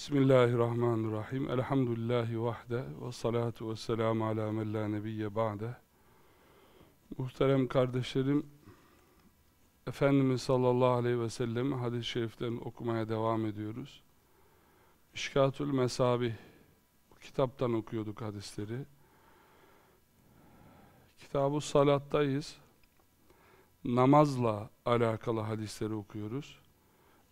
Bismillahirrahmanirrahim. Elhamdülillahi vahde ve salatu ve selamu ala mella nebiyye ba'de. Muhterem kardeşlerim, Efendimiz sallallahu aleyhi ve sellem hadis-i şeriflerini okumaya devam ediyoruz. İşkatül Mesabih, kitaptan okuyorduk hadisleri. Kitab-ı Salat'tayız. Namazla alakalı hadisleri okuyoruz.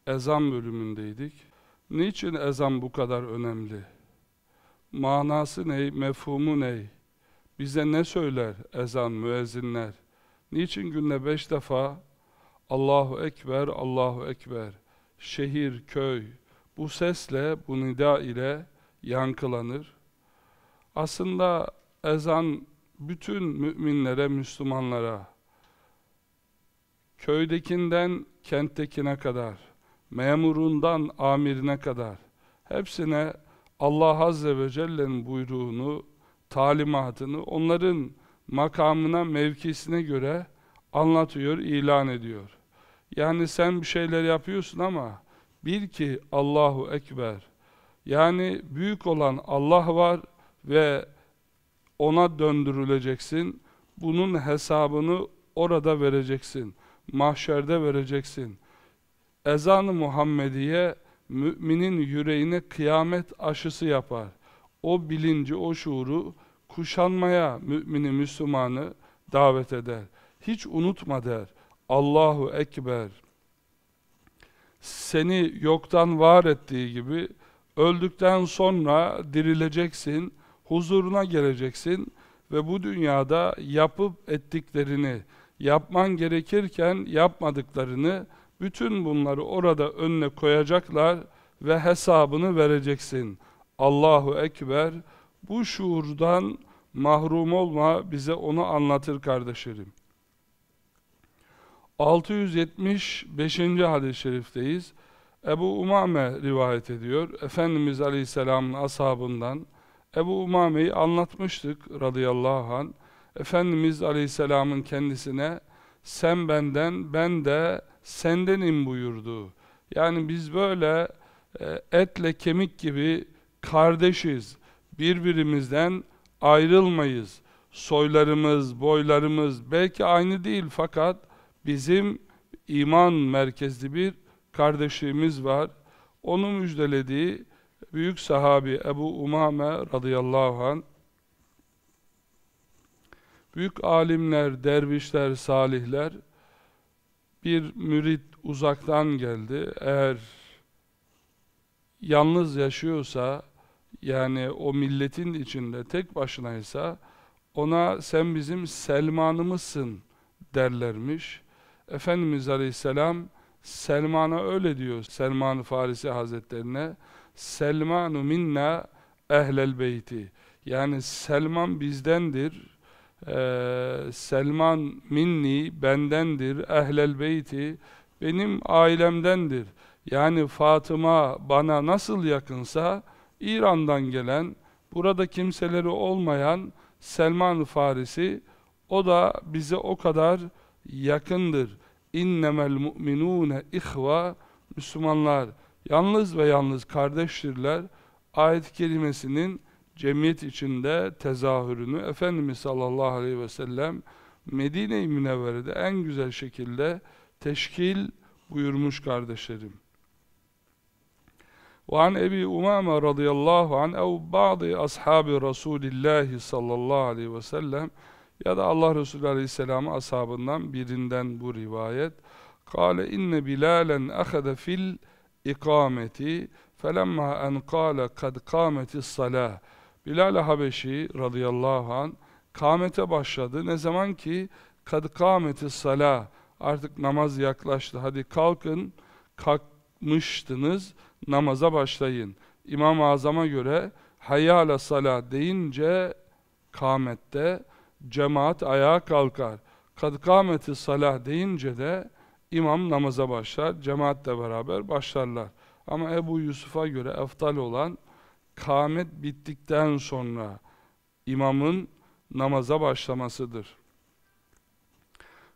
Ezan bölümündeydik Niçin ezan bu kadar önemli? Manası ney, mefhumu ney? Bize ne söyler ezan, müezzinler? Niçin günde beş defa Allahu Ekber, Allahu Ekber, şehir, köy, bu sesle, bu nida ile yankılanır? Aslında ezan bütün müminlere, Müslümanlara, köydekinden kenttekine kadar, memurundan amirine kadar hepsine Allah Azze ve Celle'nin buyruğunu, talimatını onların makamına, mevkisine göre anlatıyor, ilan ediyor. Yani sen bir şeyler yapıyorsun ama bil ki Allahu Ekber. Yani büyük olan Allah var ve ona döndürüleceksin. Bunun hesabını orada vereceksin. Mahşerde vereceksin ezan Muhammediye müminin yüreğine kıyamet aşısı yapar. O bilinci, o şuuru kuşanmaya mümini, Müslümanı davet eder. Hiç unutma der. Allahu Ekber. Seni yoktan var ettiği gibi öldükten sonra dirileceksin, huzuruna geleceksin ve bu dünyada yapıp ettiklerini, yapman gerekirken yapmadıklarını bütün bunları orada önüne koyacaklar ve hesabını vereceksin. Allahu Ekber bu şuurdan mahrum olma bize onu anlatır kardeşlerim. 675. hadis-i şerifteyiz. Ebu Umame rivayet ediyor. Efendimiz Aleyhisselam'ın ashabından Ebu Umame'yi anlatmıştık radıyallahu anh. Efendimiz Aleyhisselam'ın kendisine sen benden, ben de sendenim buyurdu. Yani biz böyle e, etle kemik gibi kardeşiz. Birbirimizden ayrılmayız. Soylarımız, boylarımız belki aynı değil fakat bizim iman merkezli bir kardeşliğimiz var. Onu müjdelediği büyük sahabi Ebu Umame radıyallahu anh büyük alimler, dervişler, salihler bir mürit uzaktan geldi. Eğer yalnız yaşıyorsa yani o milletin içinde tek başınaysa ona sen bizim Selman'ımızsın derlermiş. Efendimiz Aleyhisselam Selman'a öyle diyor Selman-ı Farisi Hazretlerine Selmanu minna ehlel beyti yani Selman bizdendir ee, Selman minni bendendir, ehlel beyti benim ailemdendir. Yani Fatıma bana nasıl yakınsa İran'dan gelen, burada kimseleri olmayan Selman Farisi o da bize o kadar yakındır. İnnemel mu'minûne ihva Müslümanlar yalnız ve yalnız kardeştirler. Ayet kelimesinin cemiyet içinde tezahürünü Efendimiz sallallahu aleyhi ve sellem Medine-i Münevvere'de en güzel şekilde teşkil buyurmuş kardeşlerim. وعن أبي أمامة رضي الله عن أو بعض أصحاب رسول الله sallallahu aleyhi ve sellem ya da Allah Resulü Aleyhisselam'ı ashabından birinden bu rivayet. Kale inne Bilalen ahade fil ikameti felemma en kale kad kameti salah Bilal Habeşi radıyallahu an kamete başladı. Ne zaman ki kad kâmeti sala artık namaz yaklaştı. Hadi kalkın kalkmıştınız namaza başlayın. İmam-ı Azam'a göre hayyâle sala deyince kamette cemaat ayağa kalkar. Kad kâmeti salah deyince de imam namaza başlar. Cemaatle beraber başlarlar. Ama Ebu Yusuf'a göre eftal olan kâmet bittikten sonra imamın namaza başlamasıdır.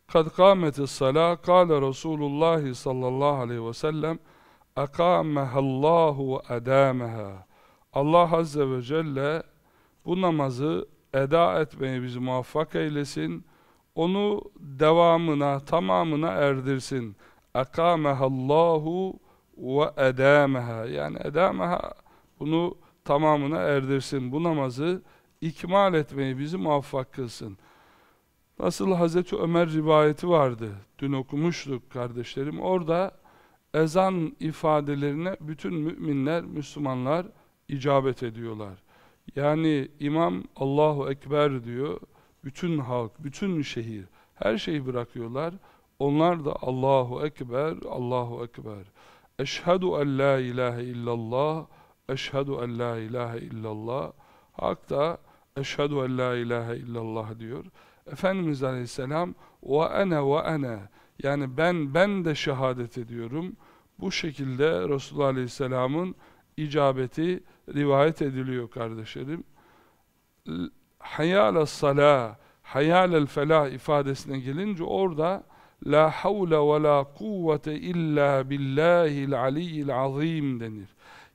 Kad kâmeti salâ kâle Resulullah sallallahu aleyhi ve sellem ekâmehallahu ve Allah Azze ve Celle bu namazı eda etmeye bizi muvaffak eylesin. Onu devamına, tamamına erdirsin. Ekâmehallahu ve edâmeha yani edâmeha bunu tamamına erdirsin. Bu namazı ikmal etmeyi bizi muvaffak kılsın. Nasıl Hazreti Ömer rivayeti vardı. Dün okumuştuk kardeşlerim. Orada ezan ifadelerine bütün müminler, Müslümanlar icabet ediyorlar. Yani imam Allahu Ekber diyor. Bütün halk, bütün şehir her şeyi bırakıyorlar. Onlar da Allahu Ekber, Allahu Ekber. Eşhedü en la ilahe illallah Eşhedü en la ilahe illallah. Hak da Eşhedü en la ilahe illallah diyor. Efendimiz Aleyhisselam ve ene ve ene yani ben ben de şehadet ediyorum. Bu şekilde Resulullah Aleyhisselam'ın icabeti rivayet ediliyor kardeşlerim. Hayal sala, hayal el felah ifadesine gelince orada la havle ve la kuvvete illa billahil aliyyil azim denir.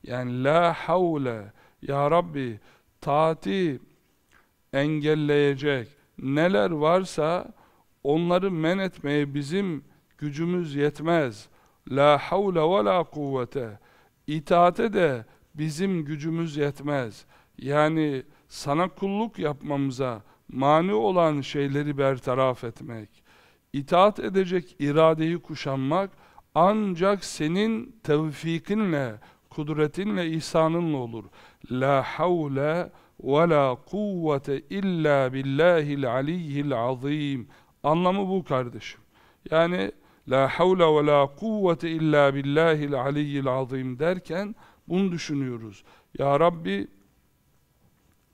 Yani la havle ya Rabbi taati engelleyecek neler varsa onları men etmeye bizim gücümüz yetmez. La havle ve la kuvvete. İtaate de bizim gücümüz yetmez. Yani sana kulluk yapmamıza mani olan şeyleri bertaraf etmek, itaat edecek iradeyi kuşanmak ancak senin tevfikinle, kudretinle, ihsanınla olur. La havle ve la kuvvete illa billahil aliyyil azim. Anlamı bu kardeşim. Yani la havle ve la kuvvete illa billahil aliyyil azim derken bunu düşünüyoruz. Ya Rabbi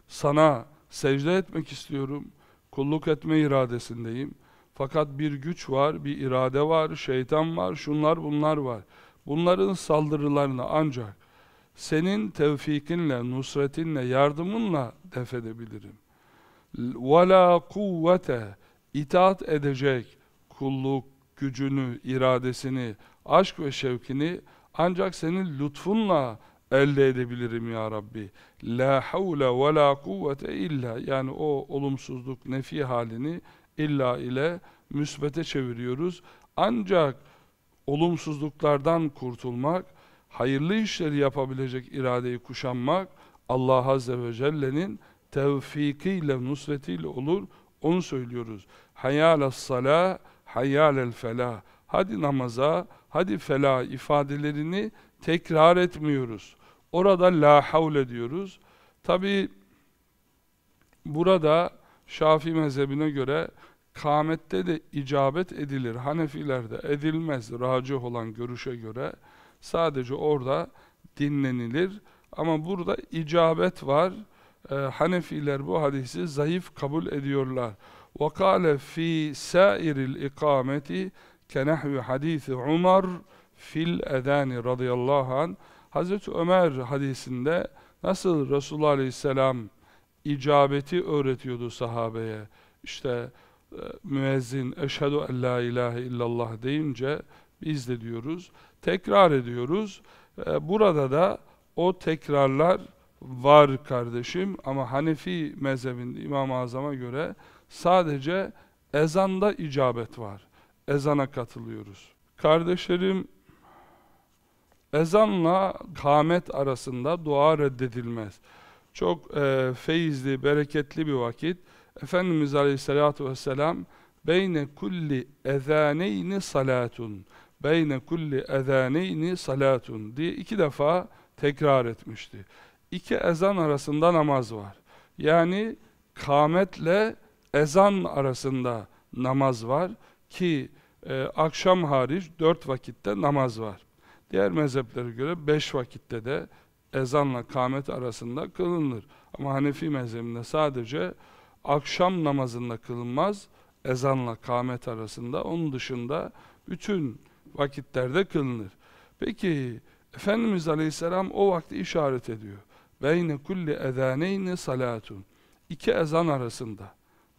sana secde etmek istiyorum. Kulluk etme iradesindeyim. Fakat bir güç var, bir irade var, şeytan var, şunlar bunlar var. Bunların saldırılarını ancak senin tevfikinle, nusretinle, yardımınla def edebilirim. وَلَا kuvvete itaat edecek kulluk, gücünü, iradesini, aşk ve şevkini ancak senin lütfunla elde edebilirim ya Rabbi. La havle ve la kuvvete illa yani o olumsuzluk, nefi halini illa ile müsbete çeviriyoruz. Ancak olumsuzluklardan kurtulmak, hayırlı işleri yapabilecek iradeyi kuşanmak Allah Azze ve Celle'nin tevfikiyle, nusretiyle olur. Onu söylüyoruz. Hayal sala, hayal el felah. Hadi namaza, hadi felah ifadelerini tekrar etmiyoruz. Orada la havle diyoruz. Tabi burada Şafii mezhebine göre Kâmette de icabet edilir. Hanefilerde edilmez. Racih olan görüşe göre sadece orada dinlenilir. Ama burada icabet var. E, Hanefiler bu hadisi zayıf kabul ediyorlar. وَقَالَ ف۪ي سَائِرِ الْاِقَامَةِ كَنَحْوِ حَد۪يثِ عُمَرْ fil edani radıyallahu an Hazreti Ömer hadisinde nasıl Resulullah aleyhisselam icabeti öğretiyordu sahabeye. İşte e, müezzin eşhedü en la ilahe illallah deyince biz de diyoruz, tekrar ediyoruz. E, burada da o tekrarlar var kardeşim ama Hanefi mezhebinde İmam-ı Azam'a göre sadece ezanda icabet var. Ezana katılıyoruz. Kardeşlerim ezanla kâmet arasında dua reddedilmez. Çok e, feyizli, bereketli bir vakit. Efendimiz Aleyhisselatü Vesselam beyne kulli ezaneyni salatun beyne kulli ezaneyni salatun diye iki defa tekrar etmişti. İki ezan arasında namaz var. Yani kametle ezan arasında namaz var ki e, akşam hariç dört vakitte namaz var. Diğer mezheplere göre beş vakitte de ezanla kamet arasında kılınır. Ama Hanefi mezhebinde sadece akşam namazında kılınmaz ezanla kâmet arasında onun dışında bütün vakitlerde kılınır. Peki Efendimiz Aleyhisselam o vakti işaret ediyor. Beyne kulli ezaneyni salatun. İki ezan arasında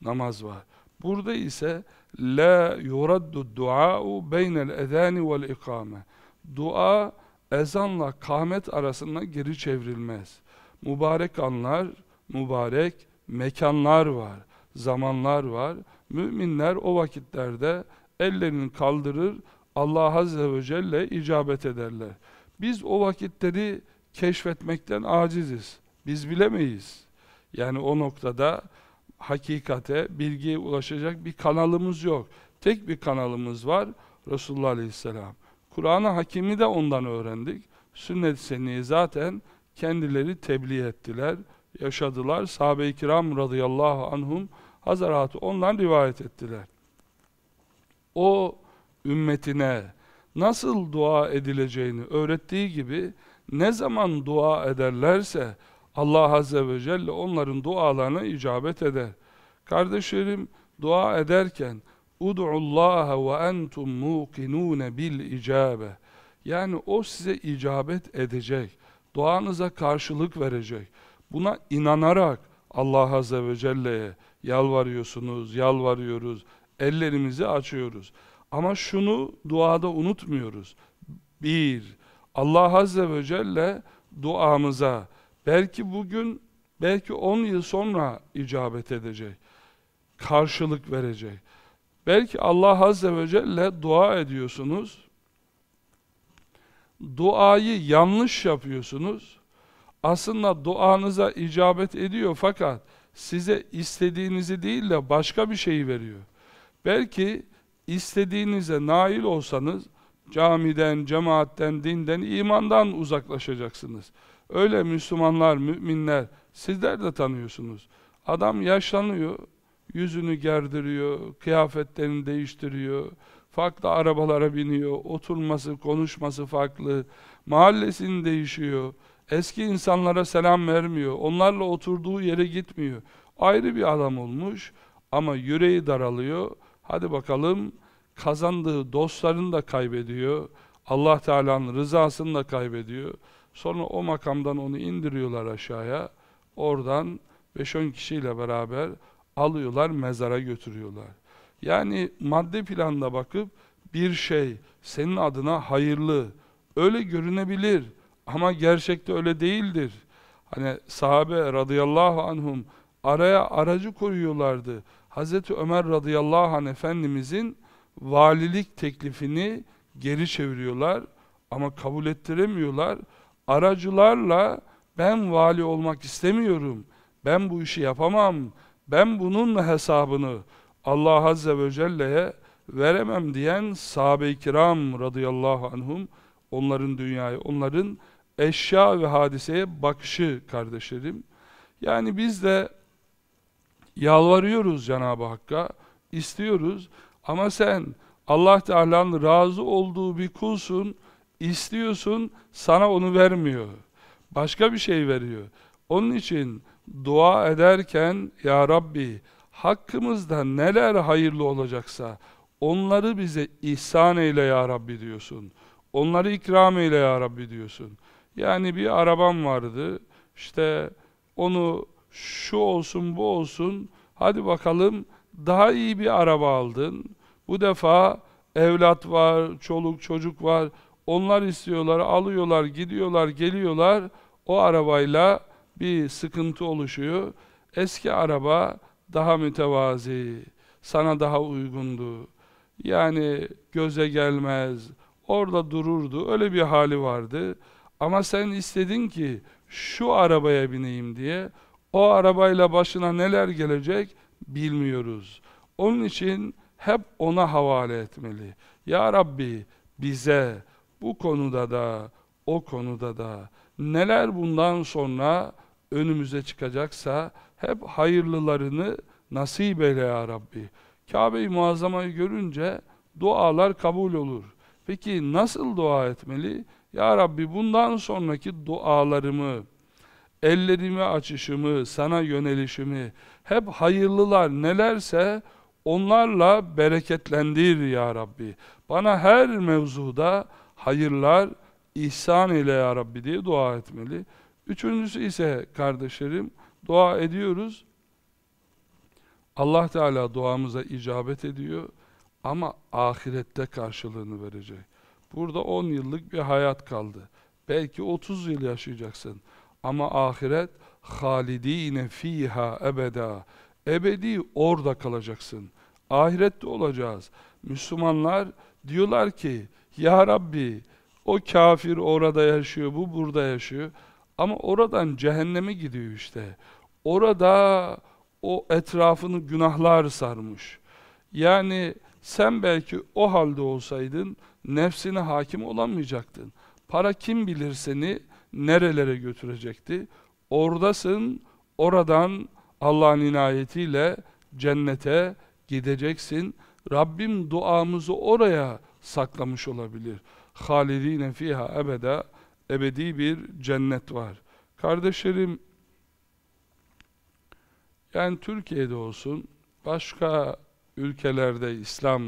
namaz var. Burada ise la yuraddu duau beynel ezani vel ikame. Dua ezanla kâmet arasında geri çevrilmez. Mübarek anlar, mübarek mekanlar var, zamanlar var. Müminler o vakitlerde ellerini kaldırır, Allah Azze ve Celle icabet ederler. Biz o vakitleri keşfetmekten aciziz. Biz bilemeyiz. Yani o noktada hakikate, bilgiye ulaşacak bir kanalımız yok. Tek bir kanalımız var, Resulullah Aleyhisselam. Kur'an-ı Hakim'i de ondan öğrendik. Sünnet-i Senni'yi zaten kendileri tebliğ ettiler, yaşadılar. Sahabe-i kiram radıyallahu anhum hazaratı ondan rivayet ettiler. O ümmetine nasıl dua edileceğini öğrettiği gibi ne zaman dua ederlerse Allah Azze ve Celle onların dualarına icabet eder. Kardeşlerim dua ederken اُدْعُ اللّٰهَ وَاَنْتُمْ مُوقِنُونَ بِالْاِجَابَةِ Yani o size icabet edecek, duanıza karşılık verecek. Buna inanarak Allah Azze ve Celle'ye yalvarıyorsunuz, yalvarıyoruz, ellerimizi açıyoruz. Ama şunu duada unutmuyoruz. Bir, Allah Azze ve Celle duamıza belki bugün, belki 10 yıl sonra icabet edecek, karşılık verecek. Belki Allah Azze ve Celle dua ediyorsunuz, duayı yanlış yapıyorsunuz, aslında duanıza icabet ediyor fakat size istediğinizi değil de başka bir şeyi veriyor. Belki istediğinize nail olsanız camiden, cemaatten, dinden, imandan uzaklaşacaksınız. Öyle Müslümanlar, müminler sizler de tanıyorsunuz. Adam yaşlanıyor, yüzünü gerdiriyor, kıyafetlerini değiştiriyor, farklı arabalara biniyor, oturması, konuşması farklı, mahallesini değişiyor. Eski insanlara selam vermiyor. Onlarla oturduğu yere gitmiyor. Ayrı bir adam olmuş ama yüreği daralıyor. Hadi bakalım kazandığı dostlarını da kaybediyor. Allah Teala'nın rızasını da kaybediyor. Sonra o makamdan onu indiriyorlar aşağıya. Oradan 5-10 kişiyle beraber alıyorlar, mezara götürüyorlar. Yani madde planına bakıp bir şey senin adına hayırlı, öyle görünebilir ama gerçekte öyle değildir. Hani sahabe radıyallahu anhum araya aracı koyuyorlardı. Hz. Ömer radıyallahu anh Efendimizin valilik teklifini geri çeviriyorlar ama kabul ettiremiyorlar. Aracılarla ben vali olmak istemiyorum, ben bu işi yapamam, ben bununla hesabını Allah Azze ve Celle'ye veremem diyen sahabe-i kiram radıyallahu anhum onların dünyayı, onların eşya ve hadiseye bakışı kardeşlerim. Yani biz de yalvarıyoruz Cenab-ı Hakk'a, istiyoruz ama sen Allah Teala'nın razı olduğu bir kulsun, istiyorsun, sana onu vermiyor. Başka bir şey veriyor. Onun için dua ederken ya Rabbi hakkımızda neler hayırlı olacaksa onları bize ihsan eyle ya Rabbi diyorsun. Onları ikram eyle ya Rabbi diyorsun. Yani bir arabam vardı. İşte onu şu olsun bu olsun. Hadi bakalım daha iyi bir araba aldın. Bu defa evlat var, çoluk çocuk var. Onlar istiyorlar, alıyorlar, gidiyorlar, geliyorlar. O arabayla bir sıkıntı oluşuyor. Eski araba daha mütevazi, sana daha uygundu. Yani göze gelmez, orada dururdu, öyle bir hali vardı. Ama sen istedin ki şu arabaya bineyim diye o arabayla başına neler gelecek bilmiyoruz. Onun için hep ona havale etmeli. Ya Rabbi bize bu konuda da o konuda da neler bundan sonra önümüze çıkacaksa hep hayırlılarını nasip eyle ya Rabbi. Kabe-i Muazzama'yı görünce dualar kabul olur. Peki nasıl dua etmeli? Ya Rabbi bundan sonraki dualarımı, ellerimi açışımı, sana yönelişimi, hep hayırlılar nelerse onlarla bereketlendir Ya Rabbi. Bana her mevzuda hayırlar ihsan ile Ya Rabbi diye dua etmeli. Üçüncüsü ise kardeşlerim dua ediyoruz. Allah Teala duamıza icabet ediyor ama ahirette karşılığını verecek. Burada 10 yıllık bir hayat kaldı. Belki 30 yıl yaşayacaksın. Ama ahiret halidine fiha ebeda. Ebedi orada kalacaksın. Ahirette olacağız. Müslümanlar diyorlar ki ya Rabbi o kafir orada yaşıyor, bu burada yaşıyor. Ama oradan cehenneme gidiyor işte. Orada o etrafını günahlar sarmış. Yani sen belki o halde olsaydın nefsine hakim olamayacaktın. Para kim bilir seni nerelere götürecekti? Oradasın, oradan Allah'ın inayetiyle cennete gideceksin. Rabbim duamızı oraya saklamış olabilir. Halidine fiha ebede, ebedi bir cennet var. Kardeşlerim, yani Türkiye'de olsun, başka ülkelerde, İslam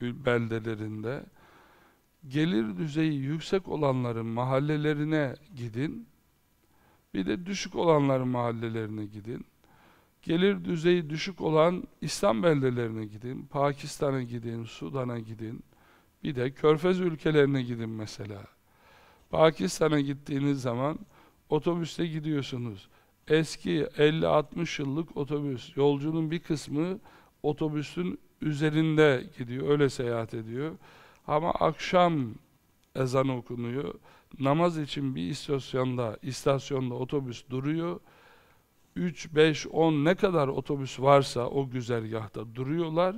beldelerinde gelir düzeyi yüksek olanların mahallelerine gidin. Bir de düşük olanların mahallelerine gidin. Gelir düzeyi düşük olan İslam beldelerine gidin. Pakistan'a gidin, Sudan'a gidin. Bir de körfez ülkelerine gidin mesela. Pakistan'a gittiğiniz zaman otobüste gidiyorsunuz. Eski 50-60 yıllık otobüs. Yolcunun bir kısmı otobüsün üzerinde gidiyor, öyle seyahat ediyor. Ama akşam ezan okunuyor. Namaz için bir istasyonda, istasyonda otobüs duruyor. 3, 5, 10 ne kadar otobüs varsa o güzergahta duruyorlar.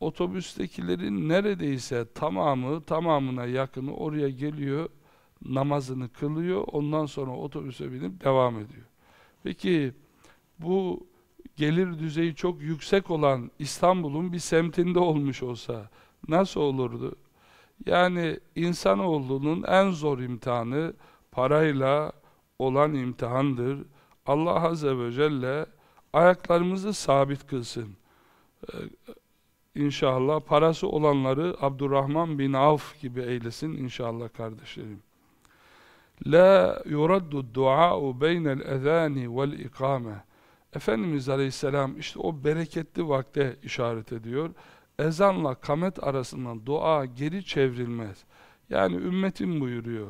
Otobüstekilerin neredeyse tamamı, tamamına yakını oraya geliyor, namazını kılıyor. Ondan sonra otobüse binip devam ediyor. Peki bu gelir düzeyi çok yüksek olan İstanbul'un bir semtinde olmuş olsa nasıl olurdu? Yani insanoğlunun en zor imtihanı parayla olan imtihandır. Allah Azze ve Celle ayaklarımızı sabit kılsın. Ee, inşallah parası olanları Abdurrahman bin Avf gibi eylesin inşallah kardeşlerim. La yuraddu dua'u beynel ezani vel Efendimiz Aleyhisselam işte o bereketli vakte işaret ediyor. Ezanla kamet arasından dua geri çevrilmez. Yani ümmetin buyuruyor.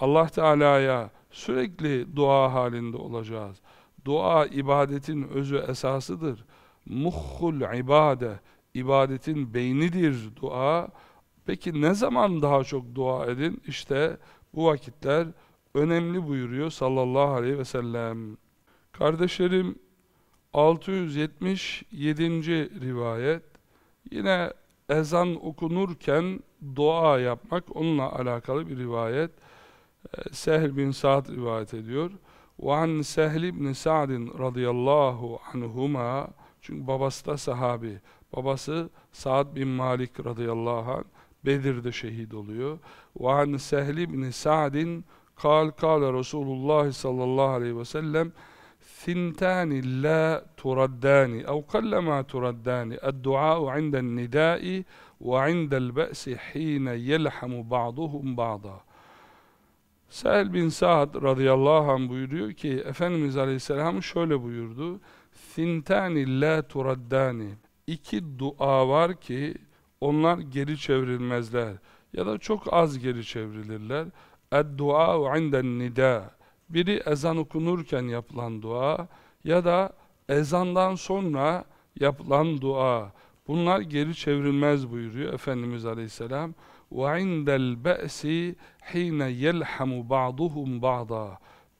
Allah Teala'ya sürekli dua halinde olacağız. Dua ibadetin özü esasıdır. Muhul ibade, ibadetin beynidir dua. Peki ne zaman daha çok dua edin? İşte bu vakitler önemli buyuruyor sallallahu aleyhi ve sellem. Kardeşlerim 677. rivayet yine ezan okunurken dua yapmak onunla alakalı bir rivayet. Ee, Sehl bin Sa'd rivayet ediyor. وَعَنْ سَهْلِ بْنِ سَعْدٍ radıyallahu anhuma Çünkü babası da sahabi. Babası Sa'd bin Malik radıyallahu anh Bedir'de şehit oluyor. وَعَنْ سَهْلِ بْنِ سَعْدٍ قَالْ قَالَ رَسُولُ sallallahu aleyhi ve sellem ثنتان لا تردان أو قلما تردان الدعاء عند النداء وعند البأس حين يلحم بعضهم بعضا Sehel bin Sa'd radıyallahu anh buyuruyor ki Efendimiz aleyhisselam şöyle buyurdu Sintani la turaddani İki dua var ki onlar geri çevrilmezler ya da çok az geri çevrilirler. Ed-duâ inden nida biri ezan okunurken yapılan dua ya da ezandan sonra yapılan dua. Bunlar geri çevrilmez buyuruyor Efendimiz Aleyhisselam. وَعِنْدَ الْبَأْسِ حِينَ يَلْحَمُ بَعْضُهُمْ بَعْضًا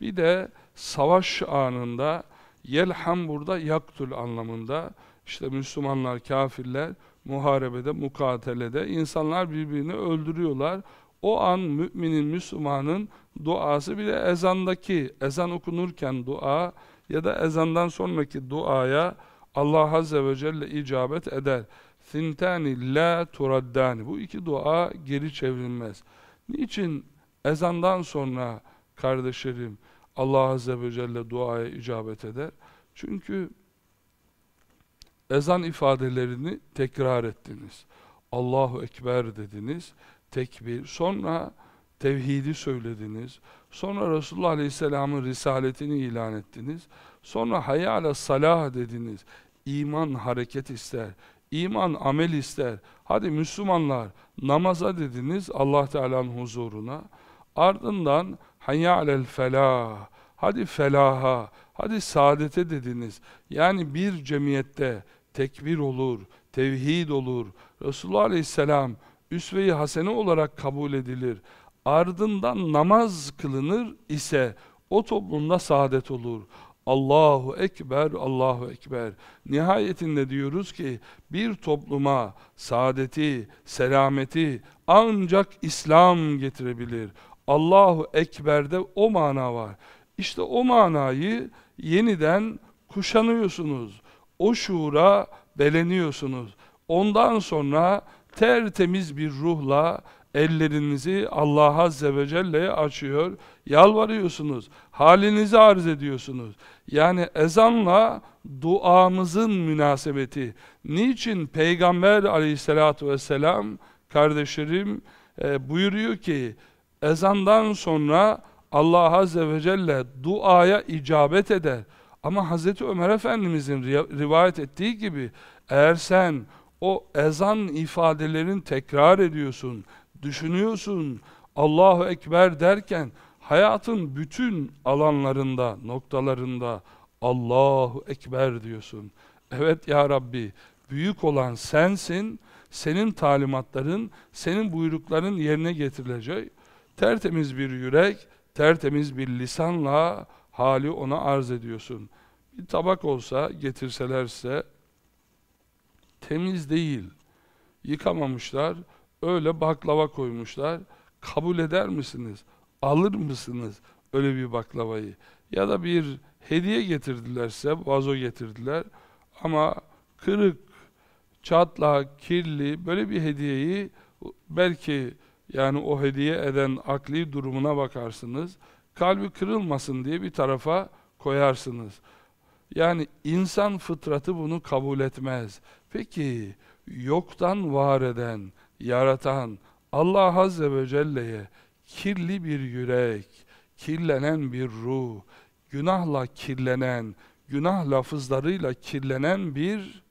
Bir de savaş anında yelham burada yaktul anlamında işte Müslümanlar, kafirler muharebede, mukatelede insanlar birbirini öldürüyorlar. O an müminin, Müslümanın duası bile ezandaki, ezan okunurken dua ya da ezandan sonraki duaya Allah Azze ve Celle icabet eder. Sintani la turaddani. Bu iki dua geri çevrilmez. Niçin ezandan sonra kardeşlerim Allah Azze ve Celle duaya icabet eder? Çünkü ezan ifadelerini tekrar ettiniz. Allahu Ekber dediniz tekbir, sonra tevhidi söylediniz, sonra Resulullah Aleyhisselam'ın risaletini ilan ettiniz, sonra hayala salah dediniz, İman hareket ister, iman amel ister, hadi Müslümanlar namaza dediniz Allah Teala'nın huzuruna, ardından hayalel felah, hadi felaha, hadi saadete dediniz, yani bir cemiyette tekbir olur, tevhid olur, Resulullah Aleyhisselam, üsve-i hasene olarak kabul edilir, ardından namaz kılınır ise o toplumda saadet olur. Allahu Ekber, Allahu Ekber. Nihayetinde diyoruz ki bir topluma saadeti, selameti ancak İslam getirebilir. Allahu Ekber'de o mana var. İşte o manayı yeniden kuşanıyorsunuz. O şuura beleniyorsunuz. Ondan sonra tertemiz bir ruhla ellerinizi Allah Azze ve Celle'ye açıyor, yalvarıyorsunuz, halinizi arz ediyorsunuz. Yani ezanla duamızın münasebeti. Niçin Peygamber aleyhissalatü vesselam kardeşlerim e, buyuruyor ki ezandan sonra Allah Azze ve Celle duaya icabet eder. Ama Hz. Ömer Efendimizin rivayet ettiği gibi eğer sen o ezan ifadelerini tekrar ediyorsun, düşünüyorsun. Allahu Ekber derken hayatın bütün alanlarında, noktalarında Allahu Ekber diyorsun. Evet ya Rabbi, büyük olan sensin, senin talimatların, senin buyrukların yerine getirilecek. Tertemiz bir yürek, tertemiz bir lisanla hali ona arz ediyorsun. Bir tabak olsa getirseler size temiz değil. Yıkamamışlar, öyle baklava koymuşlar. Kabul eder misiniz? Alır mısınız öyle bir baklavayı? Ya da bir hediye getirdilerse, vazo getirdiler ama kırık, çatlak, kirli böyle bir hediyeyi belki yani o hediye eden akli durumuna bakarsınız. Kalbi kırılmasın diye bir tarafa koyarsınız. Yani insan fıtratı bunu kabul etmez. Peki yoktan var eden, yaratan Allah Azze ve Celle'ye kirli bir yürek, kirlenen bir ruh, günahla kirlenen, günah lafızlarıyla kirlenen bir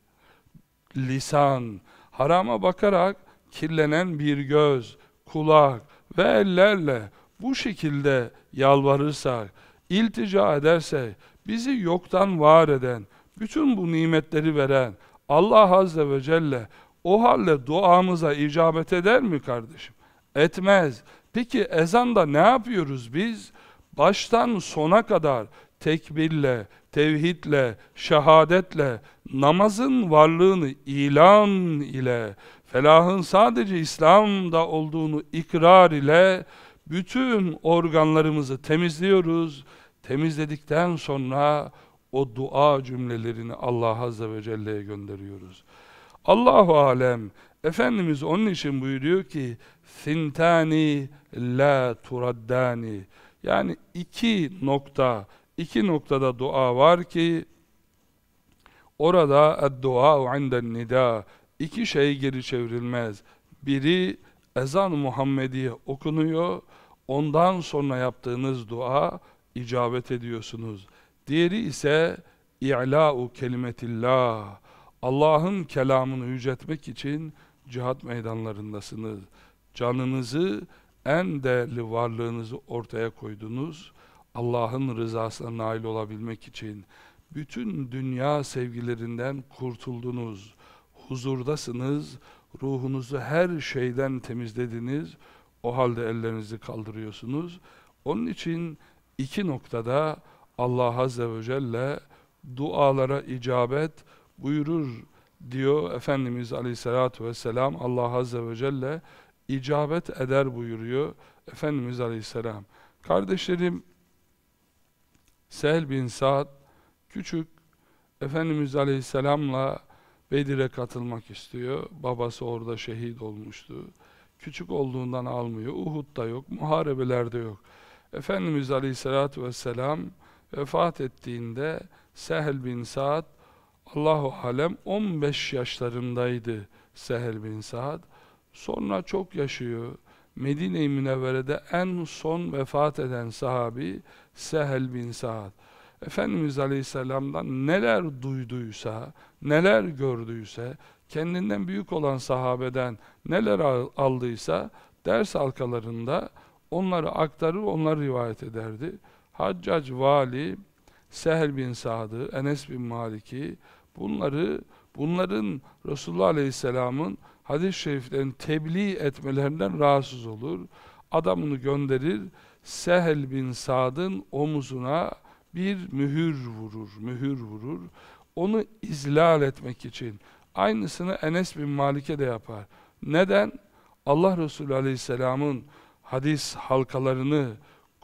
lisan, harama bakarak kirlenen bir göz, kulak ve ellerle bu şekilde yalvarırsak, iltica edersek, bizi yoktan var eden, bütün bu nimetleri veren, Allah Azze ve Celle o halde duamıza icabet eder mi kardeşim? Etmez. Peki ezanda ne yapıyoruz biz? Baştan sona kadar tekbirle, tevhidle, şehadetle, namazın varlığını ilan ile, felahın sadece İslam'da olduğunu ikrar ile, bütün organlarımızı temizliyoruz. Temizledikten sonra o dua cümlelerini Allah Azze ve Celle'ye gönderiyoruz. Allahu Alem, Efendimiz onun için buyuruyor ki, Sintani la turaddani. Yani iki nokta, iki noktada dua var ki, orada dua inden nida. İki şey geri çevrilmez. Biri ezan Muhammediye okunuyor, ondan sonra yaptığınız dua icabet ediyorsunuz. Diğeri ise i'la'u kelimetillah. Allah'ın kelamını yüceltmek için cihat meydanlarındasınız. Canınızı, en değerli varlığınızı ortaya koydunuz. Allah'ın rızasına nail olabilmek için bütün dünya sevgilerinden kurtuldunuz. Huzurdasınız, ruhunuzu her şeyden temizlediniz. O halde ellerinizi kaldırıyorsunuz. Onun için iki noktada Allah Azze ve Celle dualara icabet buyurur diyor Efendimiz Aleyhisselatü Vesselam Allah Azze ve Celle icabet eder buyuruyor Efendimiz Aleyhisselam. Kardeşlerim Sehl bin Sa'd küçük Efendimiz Aleyhisselam'la Bedir'e katılmak istiyor. Babası orada şehit olmuştu. Küçük olduğundan almıyor. Uhud'da yok, muharebelerde yok. Efendimiz Aleyhisselatü Vesselam vefat ettiğinde Sehel bin Saad Allahu alem 15 yaşlarındaydı Sehel bin Saad. Sonra çok yaşıyor. Medine-i Münevvere'de en son vefat eden sahabi Sehel bin Saad. Efendimiz Aleyhisselam'dan neler duyduysa, neler gördüyse, kendinden büyük olan sahabeden neler aldıysa ders halkalarında onları aktarır, onları rivayet ederdi. Haccac Vali, Sehel bin Sad'ı, Enes bin Malik'i bunları bunların Resulullah Aleyhisselam'ın hadis-i şeriflerini tebliğ etmelerinden rahatsız olur. Adamını gönderir, Sehel bin Sad'ın omuzuna bir mühür vurur, mühür vurur. Onu izlal etmek için. Aynısını Enes bin Malik'e de yapar. Neden? Allah Resulü Aleyhisselam'ın hadis halkalarını,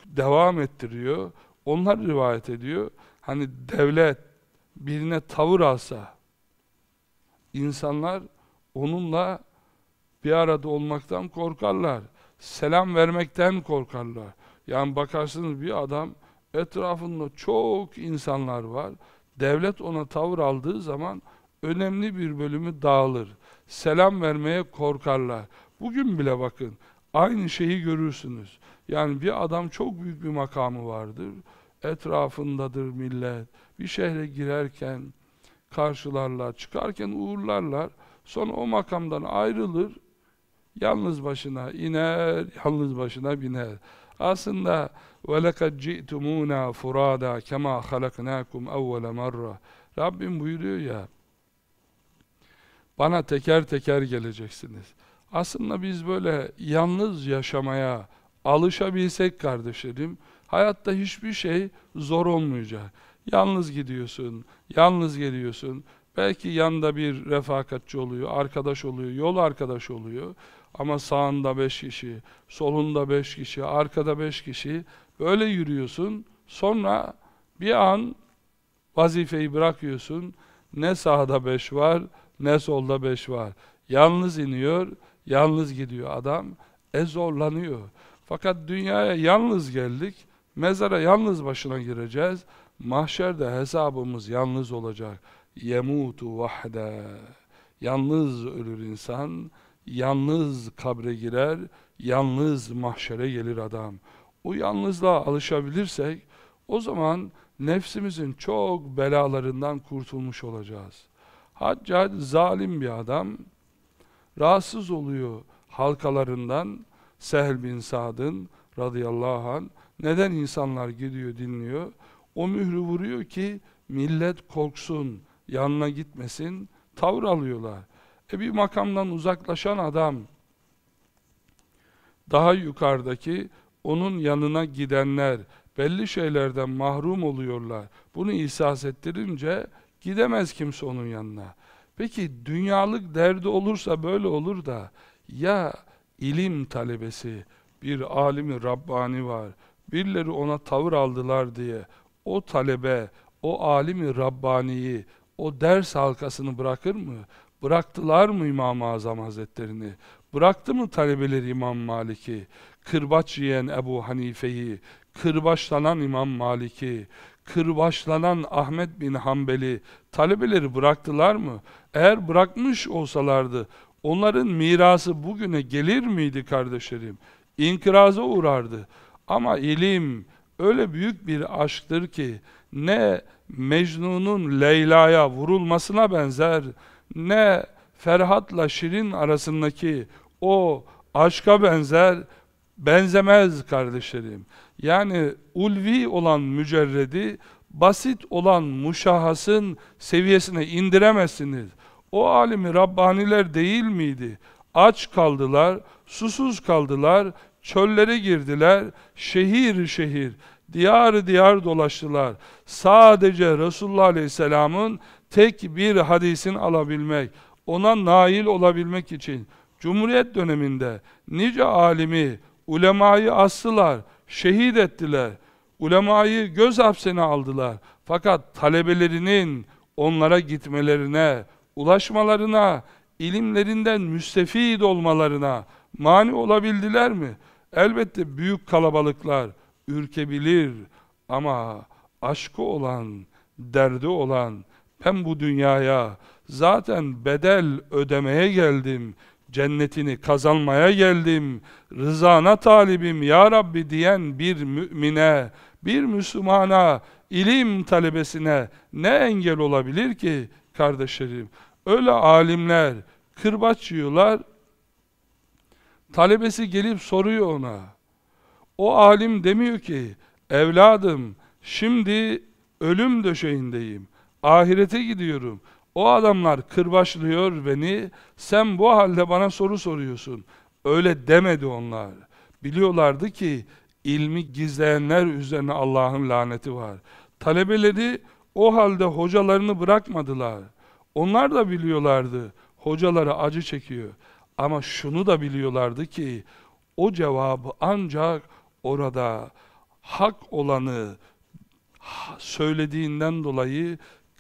devam ettiriyor. Onlar rivayet ediyor. Hani devlet birine tavır alsa insanlar onunla bir arada olmaktan korkarlar. Selam vermekten korkarlar. Yani bakarsınız bir adam etrafında çok insanlar var. Devlet ona tavır aldığı zaman önemli bir bölümü dağılır. Selam vermeye korkarlar. Bugün bile bakın aynı şeyi görürsünüz. Yani bir adam çok büyük bir makamı vardır. Etrafındadır millet. Bir şehre girerken karşılarlar, çıkarken uğurlarlar. Sonra o makamdan ayrılır. Yalnız başına iner, yalnız başına biner. Aslında وَلَكَدْ جِئْتُمُونَا فُرَادًا كَمَا خَلَقْنَاكُمْ اَوَّلَ مَرَّةً Rabbim buyuruyor ya, bana teker teker geleceksiniz. Aslında biz böyle yalnız yaşamaya, Alışabilsek kardeşlerim, hayatta hiçbir şey zor olmayacak. Yalnız gidiyorsun, yalnız geliyorsun. Belki yanında bir refakatçi oluyor, arkadaş oluyor, yol arkadaş oluyor. Ama sağında beş kişi, solunda beş kişi, arkada beş kişi. Böyle yürüyorsun. Sonra bir an vazifeyi bırakıyorsun. Ne sağda beş var, ne solda beş var. Yalnız iniyor, yalnız gidiyor adam. E zorlanıyor. Fakat dünyaya yalnız geldik, mezara yalnız başına gireceğiz. Mahşerde hesabımız yalnız olacak. Yemutu vahde. Yalnız ölür insan, yalnız kabre girer, yalnız mahşere gelir adam. O yalnızlığa alışabilirsek, o zaman nefsimizin çok belalarından kurtulmuş olacağız. Haccac zalim bir adam, rahatsız oluyor halkalarından, Sehl bin Sad'ın radıyallahu an neden insanlar gidiyor dinliyor? O mührü vuruyor ki millet korksun, yanına gitmesin, tavır alıyorlar. E bir makamdan uzaklaşan adam daha yukarıdaki onun yanına gidenler belli şeylerden mahrum oluyorlar. Bunu ihsas ettirince gidemez kimse onun yanına. Peki dünyalık derdi olursa böyle olur da ya ilim talebesi, bir alimi Rabbani var. Birileri ona tavır aldılar diye o talebe, o alimi Rabbani'yi, o ders halkasını bırakır mı? Bıraktılar mı İmam-ı Azam Hazretlerini? Bıraktı mı talebeleri İmam Malik'i? Kırbaç yiyen Ebu Hanife'yi, kırbaçlanan İmam Malik'i, kırbaçlanan Ahmet bin Hanbel'i talebeleri bıraktılar mı? Eğer bırakmış olsalardı Onların mirası bugüne gelir miydi kardeşlerim? İnkıraza uğrardı. Ama ilim öyle büyük bir aşktır ki ne Mecnun'un Leyla'ya vurulmasına benzer ne Ferhat'la Şirin arasındaki o aşka benzer benzemez kardeşlerim. Yani ulvi olan mücerredi basit olan muşahasın seviyesine indiremezsiniz o alimi Rabbaniler değil miydi? Aç kaldılar, susuz kaldılar, çöllere girdiler, şehir şehir, diyar diyar dolaştılar. Sadece Resulullah Aleyhisselam'ın tek bir hadisin alabilmek, ona nail olabilmek için Cumhuriyet döneminde nice alimi, ulemayı astılar, şehit ettiler. Ulemayı göz hapsine aldılar. Fakat talebelerinin onlara gitmelerine, ulaşmalarına, ilimlerinden müstefid olmalarına mani olabildiler mi? Elbette büyük kalabalıklar ürkebilir ama aşkı olan, derdi olan ben bu dünyaya zaten bedel ödemeye geldim, cennetini kazanmaya geldim, rızana talibim ya Rabbi diyen bir mümine, bir Müslümana, ilim talebesine ne engel olabilir ki kardeşlerim? Öyle alimler kırbaç yiyorlar. Talebesi gelip soruyor ona. O alim demiyor ki, evladım şimdi ölüm döşeğindeyim, ahirete gidiyorum. O adamlar kırbaçlıyor beni, sen bu halde bana soru soruyorsun. Öyle demedi onlar. Biliyorlardı ki ilmi gizleyenler üzerine Allah'ın laneti var. Talebeleri o halde hocalarını bırakmadılar. Onlar da biliyorlardı. Hocalara acı çekiyor. Ama şunu da biliyorlardı ki o cevabı ancak orada hak olanı söylediğinden dolayı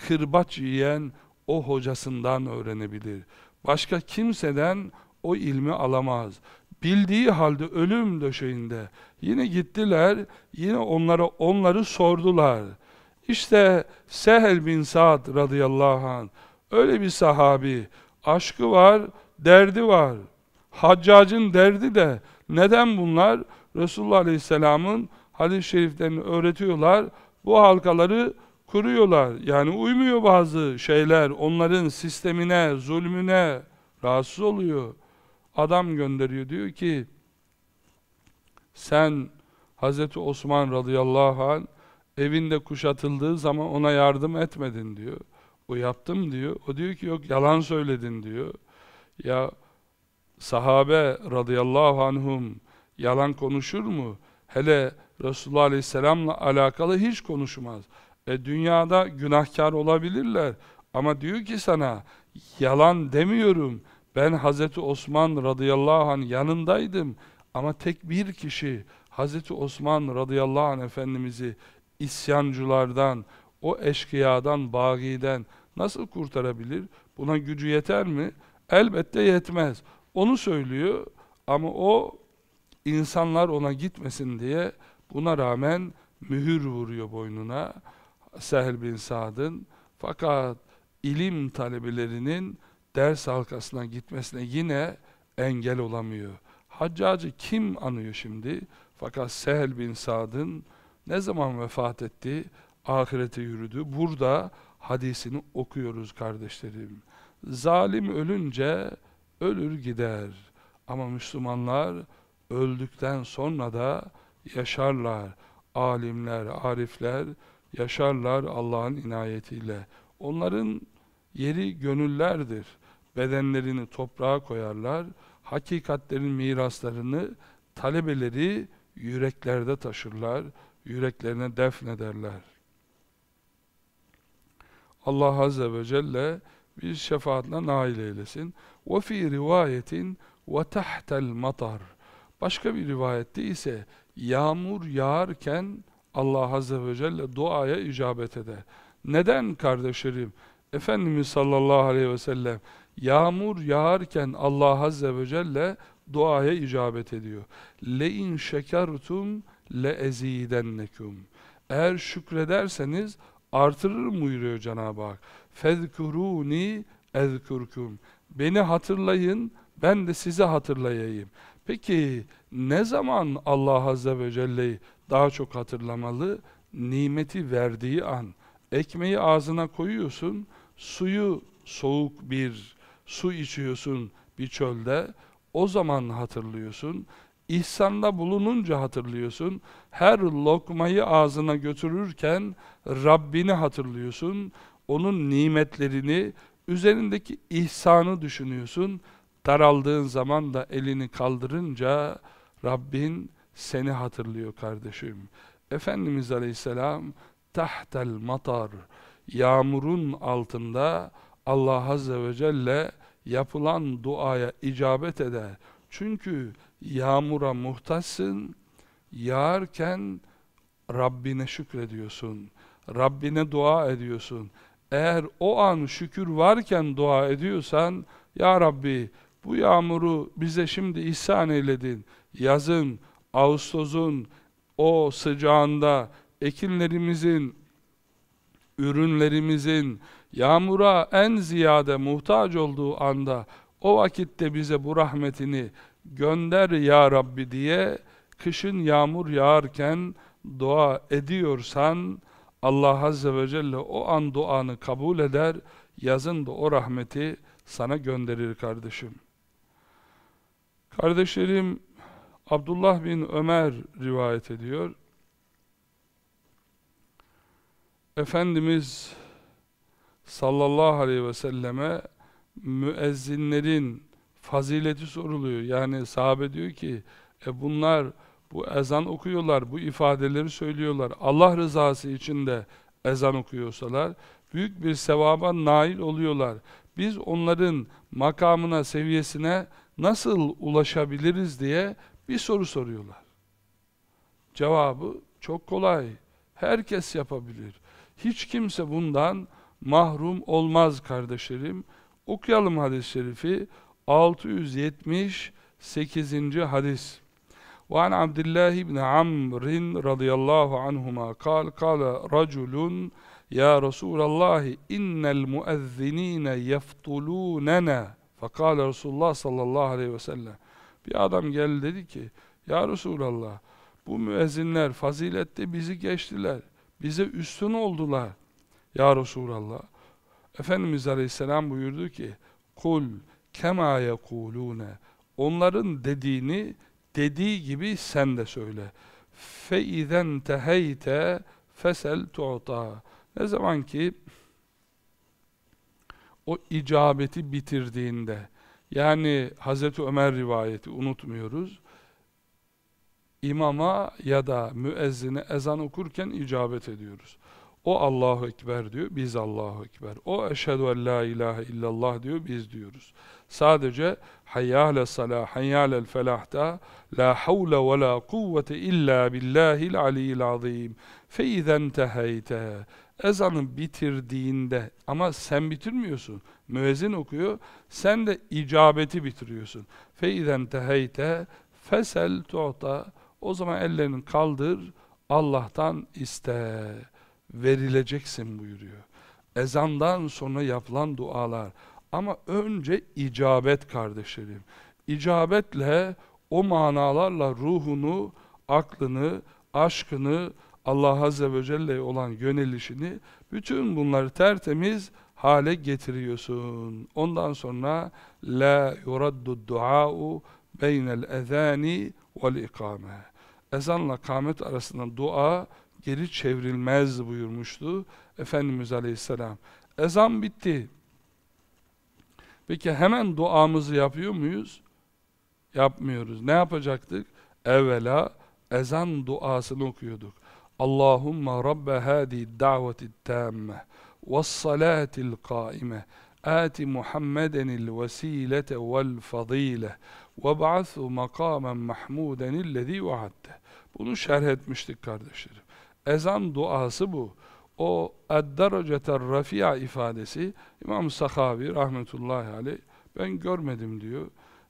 kırbaç yiyen o hocasından öğrenebilir. Başka kimseden o ilmi alamaz. Bildiği halde ölüm döşeğinde yine gittiler, yine onlara onları sordular. İşte Sehel bin Saad radıyallahu anh Öyle bir sahabi, aşkı var, derdi var. Haccacın derdi de neden bunlar? Resulullah Aleyhisselam'ın hadis-i şeriflerini öğretiyorlar. Bu halkaları kuruyorlar. Yani uymuyor bazı şeyler. Onların sistemine, zulmüne rahatsız oluyor. Adam gönderiyor diyor ki sen Hazreti Osman radıyallahu an evinde kuşatıldığı zaman ona yardım etmedin diyor. O yaptım diyor. O diyor ki yok yalan söyledin diyor. Ya sahabe radıyallahu anhum yalan konuşur mu? Hele Resulullah aleyhisselamla alakalı hiç konuşmaz. E dünyada günahkar olabilirler. Ama diyor ki sana yalan demiyorum. Ben Hazreti Osman radıyallahu anh yanındaydım. Ama tek bir kişi Hazreti Osman radıyallahu anh efendimizi isyancılardan, o eşkıyadan, bağiden nasıl kurtarabilir? Buna gücü yeter mi? Elbette yetmez. Onu söylüyor ama o insanlar ona gitmesin diye buna rağmen mühür vuruyor boynuna Sehl bin Sad'ın. Fakat ilim talebelerinin ders halkasına gitmesine yine engel olamıyor. Haccacı kim anıyor şimdi? Fakat Sehl bin Sad'ın ne zaman vefat etti? ahirete yürüdü. Burada hadisini okuyoruz kardeşlerim. Zalim ölünce ölür gider. Ama Müslümanlar öldükten sonra da yaşarlar. Alimler, arifler yaşarlar Allah'ın inayetiyle. Onların yeri gönüllerdir. Bedenlerini toprağa koyarlar. Hakikatlerin miraslarını talebeleri yüreklerde taşırlar. Yüreklerine defnederler. Allah Azze ve Celle bir şefaatle nail eylesin. وَفِي رِوَايَةٍ وَتَحْتَ الْمَطَرِ Başka bir rivayette ise yağmur yağarken Allah Azze ve Celle duaya icabet eder. Neden kardeşlerim? Efendimiz sallallahu aleyhi ve sellem yağmur yağarken Allah Azze ve Celle duaya icabet ediyor. لَاِنْ شَكَرْتُمْ لَاَز۪يدَنَّكُمْ Eğer şükrederseniz Artırır mı buyuruyor Cenab-ı Hak. فَذْكُرُونِ اَذْكُرْكُمْ Beni hatırlayın, ben de sizi hatırlayayım. Peki ne zaman Allah Azze ve Celle'yi daha çok hatırlamalı? Nimeti verdiği an. Ekmeği ağzına koyuyorsun, suyu soğuk bir su içiyorsun bir çölde, o zaman hatırlıyorsun. İhsanda bulununca hatırlıyorsun. Her lokmayı ağzına götürürken Rabbini hatırlıyorsun. Onun nimetlerini, üzerindeki ihsanı düşünüyorsun. Daraldığın zaman da elini kaldırınca Rabbin seni hatırlıyor kardeşim. Efendimiz Aleyhisselam tahtel matar yağmurun altında Allah Azze ve Celle yapılan duaya icabet eder. Çünkü Yağmura muhtaçsın. Yağarken Rabbine şükrediyorsun. Rabbine dua ediyorsun. Eğer o an şükür varken dua ediyorsan Ya Rabbi bu yağmuru bize şimdi ihsan eyledin. Yazın, Ağustos'un o sıcağında ekinlerimizin, ürünlerimizin yağmura en ziyade muhtaç olduğu anda o vakitte bize bu rahmetini gönder ya Rabbi diye kışın yağmur yağarken dua ediyorsan Allah Azze ve Celle o an duanı kabul eder, yazın da o rahmeti sana gönderir kardeşim. Kardeşlerim Abdullah bin Ömer rivayet ediyor. Efendimiz sallallahu aleyhi ve selleme müezzinlerin fazileti soruluyor. Yani sahabe diyor ki e bunlar bu ezan okuyorlar, bu ifadeleri söylüyorlar. Allah rızası için de ezan okuyorsalar büyük bir sevaba nail oluyorlar. Biz onların makamına, seviyesine nasıl ulaşabiliriz diye bir soru soruyorlar. Cevabı çok kolay. Herkes yapabilir. Hiç kimse bundan mahrum olmaz kardeşlerim. Okuyalım hadis-i şerifi. 678. hadis. وعن عبد الله بن عمرو رضي الله عنهما قال قال رجل يا رسول الله إن المؤذنين يفطلوننا فقال رسول الله صلى الله عليه وسلم bir adam geldi dedi ki ya Resulallah bu müezzinler fazilette bizi geçtiler bize üstün oldular ya Resulallah Efendimiz Aleyhisselam buyurdu ki kul kema yekulune onların dediğini dediği gibi sen de söyle. Fe izen teheyte fesel tu'ta. Ne zaman ki o icabeti bitirdiğinde yani Hz. Ömer rivayeti unutmuyoruz. imama ya da müezzine ezan okurken icabet ediyoruz. O Allahu Ekber diyor, biz Allahu Ekber. O eşhedü en la ilahe illallah diyor, biz diyoruz. Sadece hayyâle salâ, hayyâlel felâhta la havle ve la kuvvete illa billahil aliyyil azîm. Feizen teheyte. Ezanı bitirdiğinde ama sen bitirmiyorsun. Müezzin okuyor, sen de icabeti bitiriyorsun. Feizen teheyte fesel tu'ta. O zaman ellerini kaldır, Allah'tan iste verileceksin buyuruyor. Ezandan sonra yapılan dualar. Ama önce icabet kardeşlerim. İcabetle o manalarla ruhunu, aklını, aşkını, Allah Azze ve Celle'ye olan yönelişini bütün bunları tertemiz hale getiriyorsun. Ondan sonra la yuraddu duau beynel ezani vel ikame. Ezanla kâmet arasında dua geri çevrilmez buyurmuştu Efendimiz Aleyhisselam. Ezan bitti. Peki hemen duamızı yapıyor muyuz? Yapmıyoruz. Ne yapacaktık? Evvela ezan duasını okuyorduk. Allahumma rabbe hadi daveti tamme ve salatil kaime آت محمدا الوسيلة والفضيلة وابعث مقاما محمودا الذي وعدته bunu şerh etmiştik kardeşlerim. Ezan duası bu. O اَدَّرَجَةَ rafi'a ifadesi İmam Sakavi rahmetullahi aleyh ben görmedim diyor.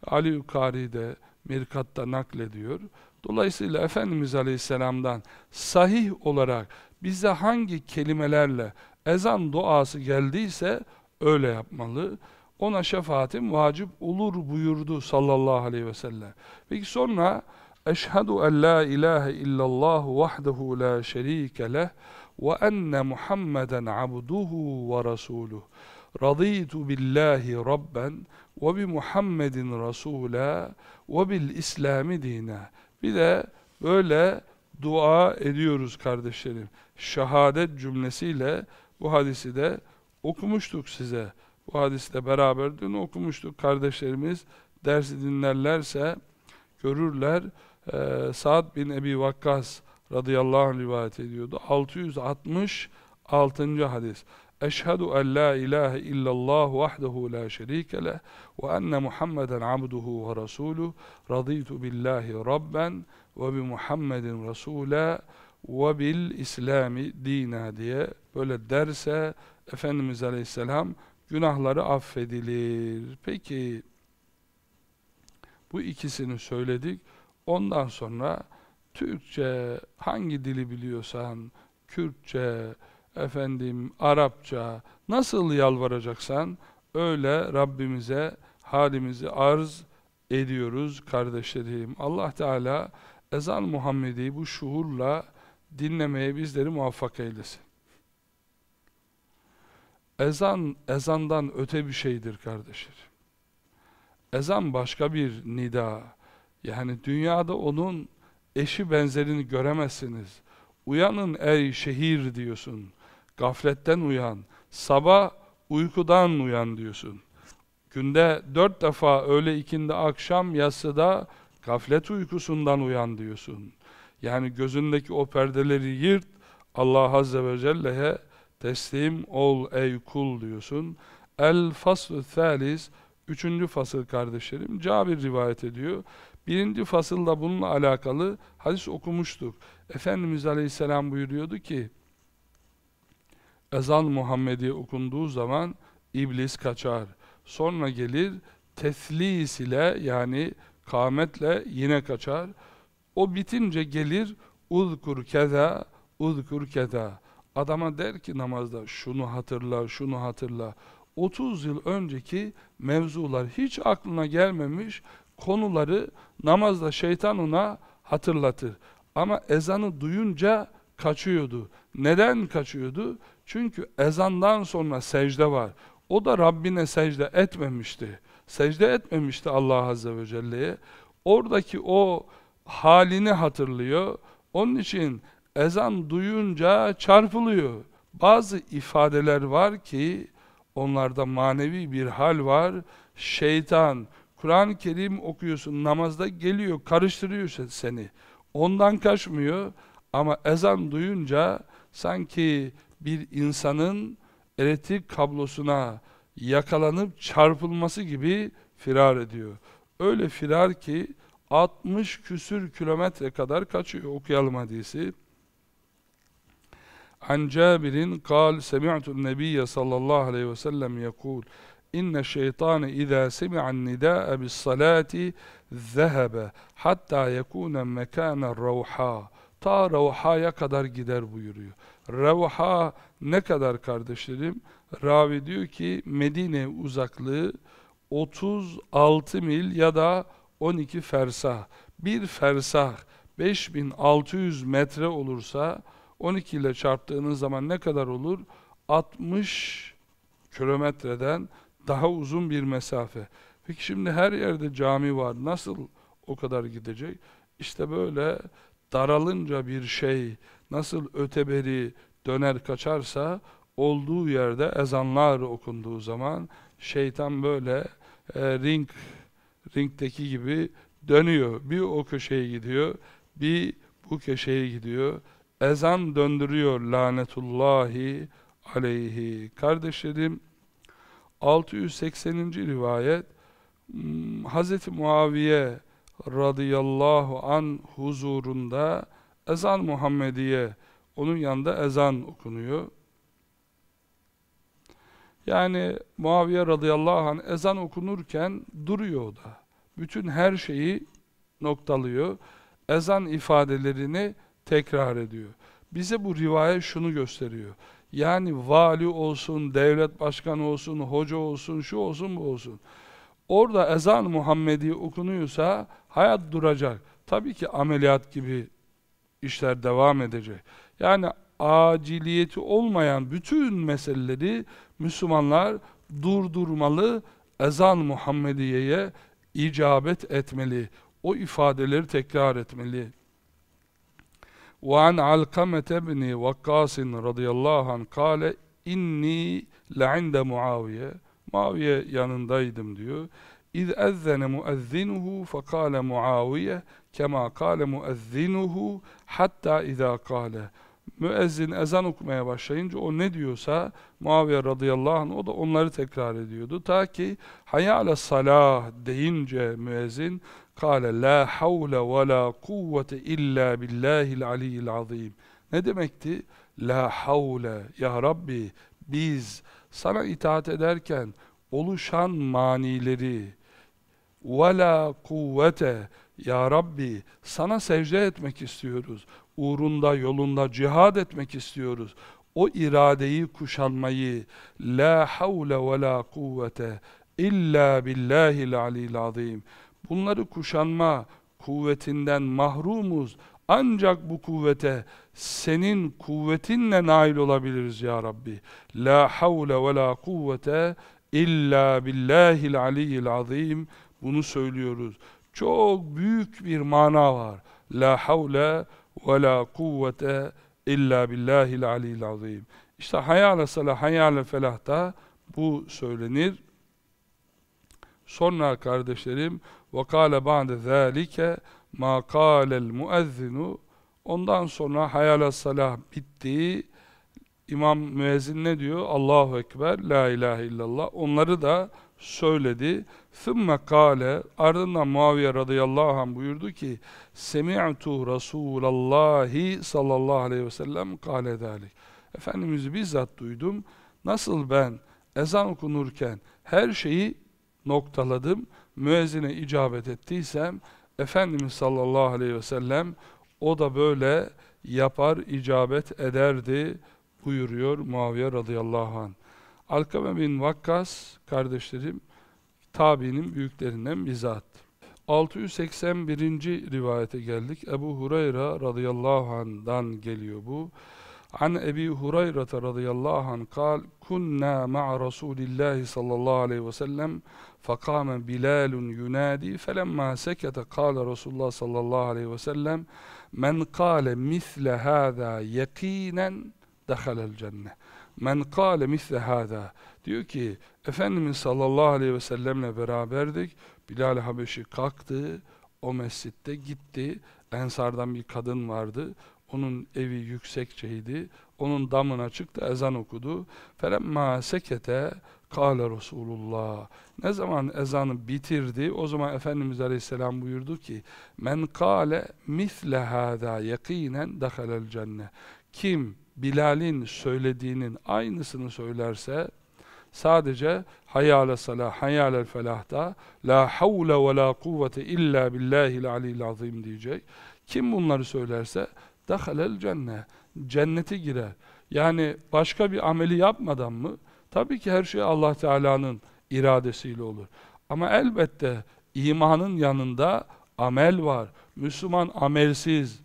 Ali Yukari de Mirkat'ta naklediyor. Dolayısıyla Efendimiz Aleyhisselam'dan sahih olarak bize hangi kelimelerle ezan duası geldiyse öyle yapmalı. Ona şefaatim vacip olur buyurdu sallallahu aleyhi ve sellem. Peki sonra Eşhedü en la ilahe illallah vahdehu la şerike leh ve enne Muhammeden abduhu ve rasuluh. Raditu billahi rabben ve bi Muhammedin rasula ve bil İslami dine. Bir de böyle dua ediyoruz kardeşlerim. Şehadet cümlesiyle bu hadisi de okumuştuk size. Bu hadisi de beraber dün okumuştuk. Kardeşlerimiz dersi dinlerlerse görürler e, Sa'd bin Ebi Vakkas radıyallahu anh rivayet ediyordu. 666. hadis. Eşhedü en la ilahe illallah vahdehu la şerike leh ve enne Muhammeden abduhu ve rasuluh radıytu billahi rabben ve bi Muhammedin rasule ve bil İslami dina diye böyle derse Efendimiz Aleyhisselam günahları affedilir. Peki bu ikisini söyledik. Ondan sonra Türkçe hangi dili biliyorsan, Kürtçe, efendim Arapça nasıl yalvaracaksan öyle Rabbimize halimizi arz ediyoruz kardeşlerim. Allah Teala ezan Muhammedi bu şuurla dinlemeye bizleri muvaffak eylesin. Ezan, ezandan öte bir şeydir kardeşlerim. Ezan başka bir nida, yani dünyada onun eşi benzerini göremezsiniz. Uyanın ey şehir diyorsun. Gafletten uyan. Sabah uykudan uyan diyorsun. Günde dört defa öğle ikindi akşam yasıda gaflet uykusundan uyan diyorsun. Yani gözündeki o perdeleri yırt. Allah Azze ve Celle'ye teslim ol ey kul diyorsun. El fasl-ı thalis, üçüncü fasıl kardeşlerim, Cabir rivayet ediyor. Birinci fasılda bununla alakalı hadis okumuştuk. Efendimiz Aleyhisselam buyuruyordu ki, Ezan Muhammediye okunduğu zaman iblis kaçar. Sonra gelir teslis ile yani kâmetle yine kaçar. O bitince gelir uzkur keza, uzkur keza. Adama der ki namazda şunu hatırla, şunu hatırla. 30 yıl önceki mevzular hiç aklına gelmemiş konuları namazda şeytan ona hatırlatır. Ama ezanı duyunca kaçıyordu. Neden kaçıyordu? Çünkü ezandan sonra secde var. O da Rabbine secde etmemişti. Secde etmemişti Allah Azze ve Celle'ye. Oradaki o halini hatırlıyor. Onun için ezan duyunca çarpılıyor. Bazı ifadeler var ki onlarda manevi bir hal var. Şeytan Kur'an-ı Kerim okuyorsun, namazda geliyor, karıştırıyor seni. Ondan kaçmıyor ama ezan duyunca sanki bir insanın elektrik kablosuna yakalanıp çarpılması gibi firar ediyor. Öyle firar ki 60 küsür kilometre kadar kaçıyor. Okuyalım hadisi. An Cabir'in kal semi'tun nebiyye sallallahu aleyhi ve sellem yekul inne şeytane izâ semi'an nidâe bis salati zehebe hatta yekûne mekâne revhâ ta revhaya kadar gider buyuruyor. Revha ne kadar kardeşlerim? Ravi diyor ki Medine uzaklığı 36 mil ya da 12 fersah. Bir fersah 5600 metre olursa 12 ile çarptığınız zaman ne kadar olur? 60 kilometreden daha uzun bir mesafe. Peki şimdi her yerde cami var. Nasıl o kadar gidecek? İşte böyle daralınca bir şey nasıl öteberi döner kaçarsa olduğu yerde ezanlar okunduğu zaman şeytan böyle e, ring ringdeki gibi dönüyor. Bir o köşeye gidiyor, bir bu köşeye gidiyor. Ezan döndürüyor lanetullahi aleyhi. Kardeşlerim 680. rivayet hmm, Hz. Muaviye radıyallahu an huzurunda ezan Muhammediye onun yanında ezan okunuyor. Yani Muaviye radıyallahu an ezan okunurken duruyor da. Bütün her şeyi noktalıyor. Ezan ifadelerini tekrar ediyor. Bize bu rivayet şunu gösteriyor. Yani vali olsun, devlet başkanı olsun, hoca olsun, şu olsun bu olsun. Orada ezan Muhammedi okunuyorsa hayat duracak. Tabii ki ameliyat gibi işler devam edecek. Yani aciliyeti olmayan bütün meseleleri Müslümanlar durdurmalı, ezan Muhammediye'ye icabet etmeli. O ifadeleri tekrar etmeli. وعن علقمة بن وقاص رضي الله عنه قال inni لعند معاوية Muaviye yanındaydım diyor. İz ezzene muezzinuhu fekale Muaviye kema kale muezzinuhu hatta izâ kale. Müezzin ezan okumaya başlayınca o ne diyorsa Muaviye radıyallahu anh o da onları tekrar ediyordu. Ta ki hayale salah deyince müezzin Kale la havle ve la kuvvete illa billahil aliyyil azim. Ne demekti? La havle ya Rabbi biz sana itaat ederken oluşan manileri ve la kuvvete ya Rabbi sana secde etmek istiyoruz. Uğrunda yolunda cihad etmek istiyoruz. O iradeyi kuşanmayı la havle ve la kuvvete illa billahil aliyyil azim. Bunları kuşanma kuvvetinden mahrumuz. Ancak bu kuvvete senin kuvvetinle nail olabiliriz ya Rabbi. La havle ve la kuvvete illa billahil aliyyil azim. Bunu söylüyoruz. Çok büyük bir mana var. La havle ve la kuvvete illa billahil aliyyil azim. İşte hayale salah, hayale felahta bu söylenir. Sonra kardeşlerim وَقَالَ بَعْدَ ذَٰلِكَ مَا قَالَ الْمُؤَذِّنُ Ondan sonra hayala salah bitti. İmam müezzin ne diyor? Allahu Ekber, La ilahe illallah. Onları da söyledi. ثُمَّ قَالَ Ardından Muaviye radıyallahu anh buyurdu ki سَمِعْتُ رَسُولَ اللّٰهِ sallallahu aleyhi ve sellem kâle ذَٰلِكَ Efendimiz'i bizzat duydum. Nasıl ben ezan okunurken her şeyi noktaladım müezzine icabet ettiysem Efendimiz sallallahu aleyhi ve sellem o da böyle yapar icabet ederdi buyuruyor Muaviye radıyallahu anh. Alkame bin Vakkas kardeşlerim tabiinin büyüklerinden bir 681. rivayete geldik. Ebu Hureyre radıyallahu anh'dan geliyor bu. An Ebi Hureyre radıyallahu anh kal kunna ma'a Resulillahi sallallahu aleyhi ve sellem fakame Bilalun yunadi felemma sekete kâle Rasulullah sallallahu aleyhi ve sellem men kâle misle hâzâ yakînen dehalel cenne men kâle misle hâzâ diyor ki Efendimiz sallallahu aleyhi ve sellemle beraberdik Bilal Habeşi kalktı o mescitte gitti Ensardan bir kadın vardı onun evi yüksekçeydi. Onun damına çıktı, ezan okudu. فَلَمَّا sekete kâle Resulullah. Ne zaman ezanı bitirdi, o zaman Efendimiz Aleyhisselam buyurdu ki, men kâle misle hâdâ yakînen dehelel cenne. Kim Bilal'in söylediğinin aynısını söylerse, sadece hayale salah, hayalel felahta, la havle ve la kuvvete illa billahil aliyyil azim diyecek. Kim bunları söylerse, dehalel cennet, Cennete girer. Yani başka bir ameli yapmadan mı? Tabii ki her şey Allah Teala'nın iradesiyle olur. Ama elbette imanın yanında amel var. Müslüman amelsiz,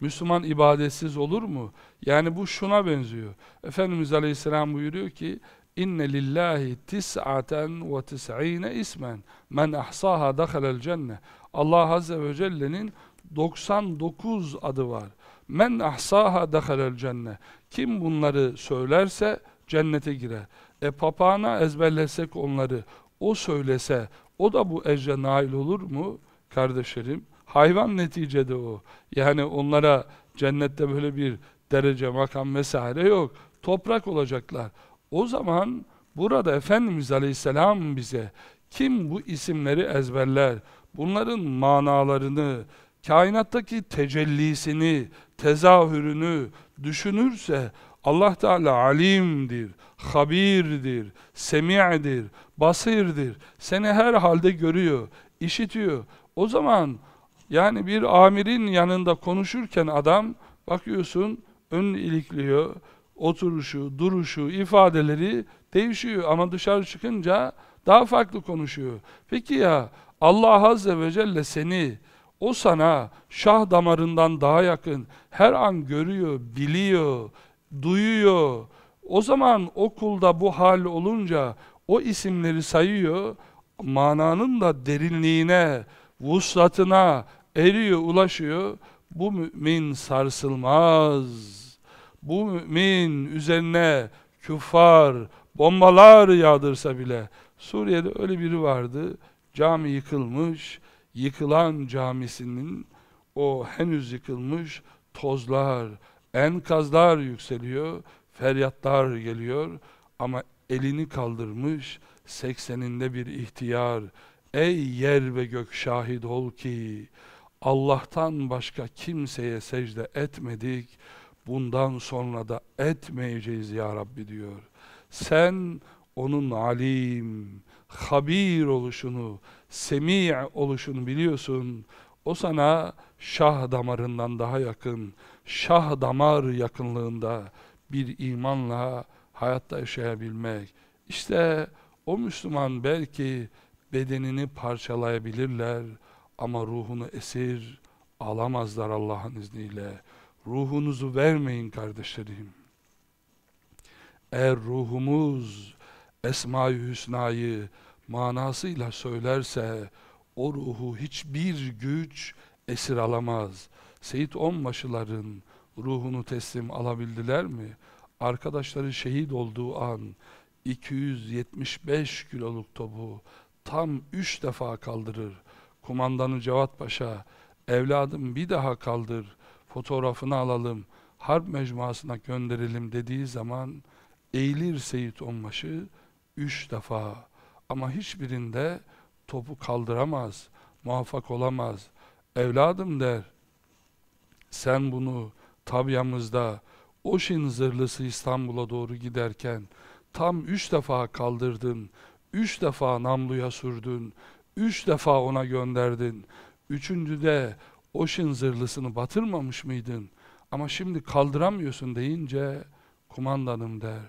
Müslüman ibadetsiz olur mu? Yani bu şuna benziyor. Efendimiz Aleyhisselam buyuruyor ki İnne lillahi tis'aten ve tis'ine ismen men ahsaha dakhalel cennet. Allah Azze ve Celle'nin 99 adı var. Men ahsaha dehalel cennet. Kim bunları söylerse cennete girer. E papağana ezberlesek onları, o söylese, o da bu ecre nail olur mu kardeşlerim? Hayvan neticede o. Yani onlara cennette böyle bir derece, makam vesaire yok. Toprak olacaklar. O zaman burada Efendimiz Aleyhisselam bize kim bu isimleri ezberler, bunların manalarını, kainattaki tecellisini, tezahürünü düşünürse Allah Teala alimdir, habirdir, semi'dir, basirdir. Seni her halde görüyor, işitiyor. O zaman yani bir amirin yanında konuşurken adam bakıyorsun ön ilikliyor, oturuşu, duruşu, ifadeleri değişiyor ama dışarı çıkınca daha farklı konuşuyor. Peki ya Allah Azze ve Celle seni o sana şah damarından daha yakın. Her an görüyor, biliyor, duyuyor. O zaman okulda bu hal olunca o isimleri sayıyor. Mananın da derinliğine, vuslatına eriyor, ulaşıyor. Bu mümin sarsılmaz. Bu mümin üzerine küfar bombalar yağdırsa bile Suriye'de öyle biri vardı. Cami yıkılmış yıkılan camisinin o henüz yıkılmış tozlar, enkazlar yükseliyor, feryatlar geliyor ama elini kaldırmış sekseninde bir ihtiyar. Ey yer ve gök şahit ol ki Allah'tan başka kimseye secde etmedik. Bundan sonra da etmeyeceğiz ya Rabbi diyor. Sen onun alim, habir oluşunu, semi' oluşun biliyorsun. O sana şah damarından daha yakın, şah damar yakınlığında bir imanla hayatta yaşayabilmek. İşte o Müslüman belki bedenini parçalayabilirler ama ruhunu esir alamazlar Allah'ın izniyle. Ruhunuzu vermeyin kardeşlerim. Eğer ruhumuz Esma-i Hüsna'yı manasıyla söylerse o ruhu hiçbir güç esir alamaz. Seyit Onbaşıların ruhunu teslim alabildiler mi? Arkadaşları şehit olduğu an 275 kiloluk topu tam 3 defa kaldırır. Kumandanı Cevat Paşa, evladım bir daha kaldır, fotoğrafını alalım, harp mecmuasına gönderelim dediği zaman eğilir Seyit Onbaşı 3 defa ama hiçbirinde topu kaldıramaz, muvaffak olamaz. Evladım der, sen bunu tabyamızda şin zırhlısı İstanbul'a doğru giderken tam üç defa kaldırdın, üç defa namluya sürdün, üç defa ona gönderdin. Üçüncü de o şin zırhlısını batırmamış mıydın? Ama şimdi kaldıramıyorsun deyince kumandanım der.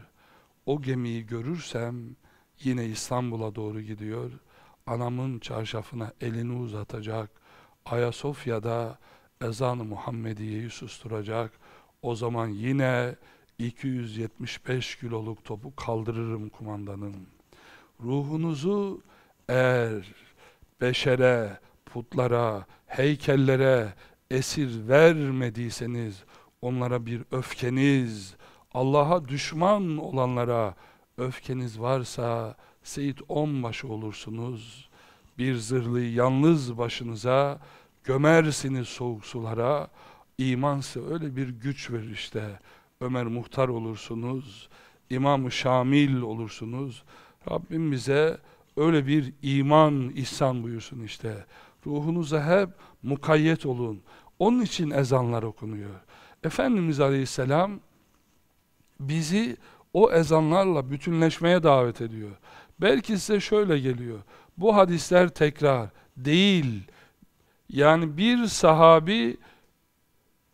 O gemiyi görürsem yine İstanbul'a doğru gidiyor. Anamın çarşafına elini uzatacak. Ayasofya'da ezan-ı Muhammediye'yi susturacak. O zaman yine 275 kiloluk topu kaldırırım kumandanın. Ruhunuzu eğer beşere, putlara, heykellere esir vermediyseniz, onlara bir öfkeniz, Allah'a düşman olanlara Öfkeniz varsa Seyit Onbaşı olursunuz. Bir zırlıyı yalnız başınıza gömersiniz soğuk sulara. İmansa öyle bir güç verir işte. Ömer Muhtar olursunuz. İmam-ı Şamil olursunuz. Rabbim bize öyle bir iman, ihsan buyursun işte. Ruhunuza hep mukayyet olun. Onun için ezanlar okunuyor. Efendimiz Aleyhisselam bizi o ezanlarla bütünleşmeye davet ediyor. Belki size şöyle geliyor. Bu hadisler tekrar değil. Yani bir sahabi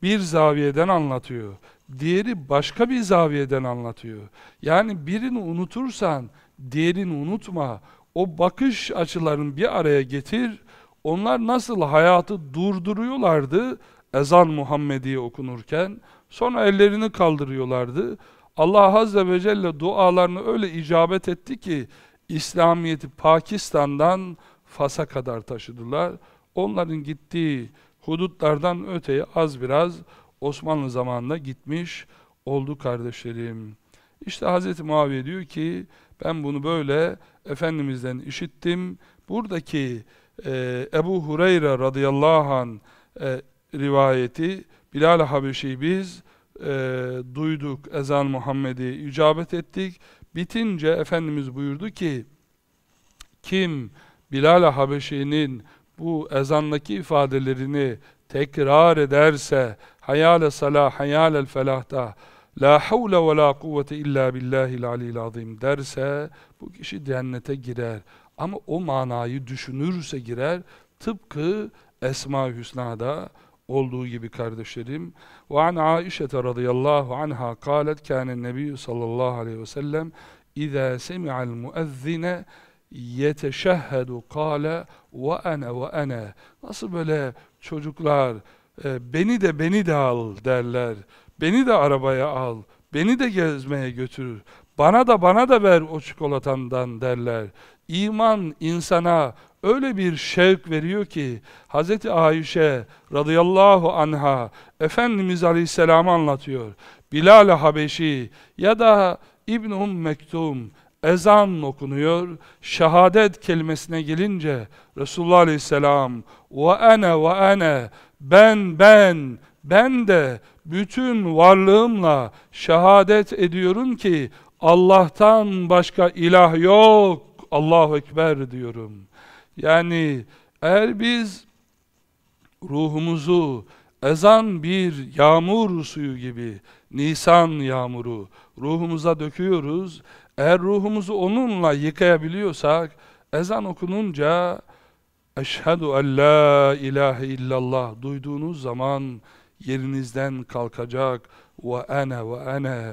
bir zaviyeden anlatıyor. Diğeri başka bir zaviyeden anlatıyor. Yani birini unutursan diğerini unutma. O bakış açılarını bir araya getir. Onlar nasıl hayatı durduruyorlardı ezan Muhammedi'ye okunurken. Sonra ellerini kaldırıyorlardı. Allah Azze ve Celle dualarını öyle icabet etti ki İslamiyet'i Pakistan'dan Fas'a kadar taşıdılar. Onların gittiği hudutlardan öteye az biraz Osmanlı zamanında gitmiş oldu kardeşlerim. İşte Hz. Muaviye diyor ki ben bunu böyle Efendimiz'den işittim. Buradaki e, Ebu Hureyre radıyallahu anh e, rivayeti Bilal-i Habeşi'yi biz e, duyduk ezan Muhammed'i, icabet ettik. Bitince Efendimiz buyurdu ki, kim Bilal-i Habeşi'nin bu ezandaki ifadelerini tekrar ederse, hayal-i salah, hayal-el felahta, La havle ve la kuvvete illa billahil alil azim derse bu kişi cennete girer. Ama o manayı düşünürse girer tıpkı Esma-i Hüsna'da olduğu gibi kardeşlerim. Ve an Aişe radıyallahu anha kalet kâne nebi sallallahu aleyhi ve sellem اِذَا سَمِعَ الْمُؤَذِّنَ yeteşehhedu kâle ve ene ve ene nasıl böyle çocuklar e, beni de beni de al derler beni de arabaya al beni de gezmeye götür bana da bana da ver o çikolatandan derler İman insana öyle bir şevk veriyor ki Hz. Ayşe radıyallahu anha Efendimiz aleyhisselamı anlatıyor. Bilal Habeşi ya da İbn Um Mektum ezan okunuyor. Şehadet kelimesine gelince Resulullah aleyhisselam ve ene ve ene ben ben ben de bütün varlığımla şehadet ediyorum ki Allah'tan başka ilah yok. Allahu Ekber diyorum. Yani eğer biz ruhumuzu ezan bir yağmur suyu gibi, Nisan yağmuru ruhumuza döküyoruz. Eğer ruhumuzu onunla yıkayabiliyorsak, ezan okununca Eşhedü en la ilahe illallah duyduğunuz zaman yerinizden kalkacak ve ene ve ene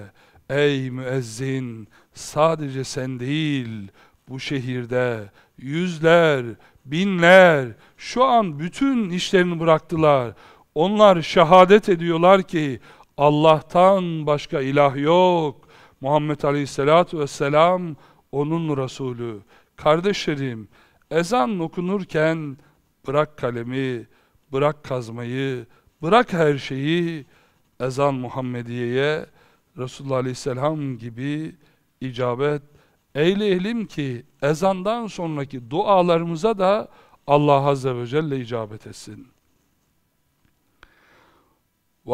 ey müezzin sadece sen değil bu şehirde yüzler, binler şu an bütün işlerini bıraktılar. Onlar şehadet ediyorlar ki Allah'tan başka ilah yok. Muhammed Aleyhisselatü Vesselam onun Resulü. Kardeşlerim ezan okunurken bırak kalemi, bırak kazmayı, bırak her şeyi ezan Muhammediye'ye Resulullah Aleyhisselam gibi icabet Eyleyelim ki ezandan sonraki dualarımıza da Allah Azze ve Celle icabet etsin.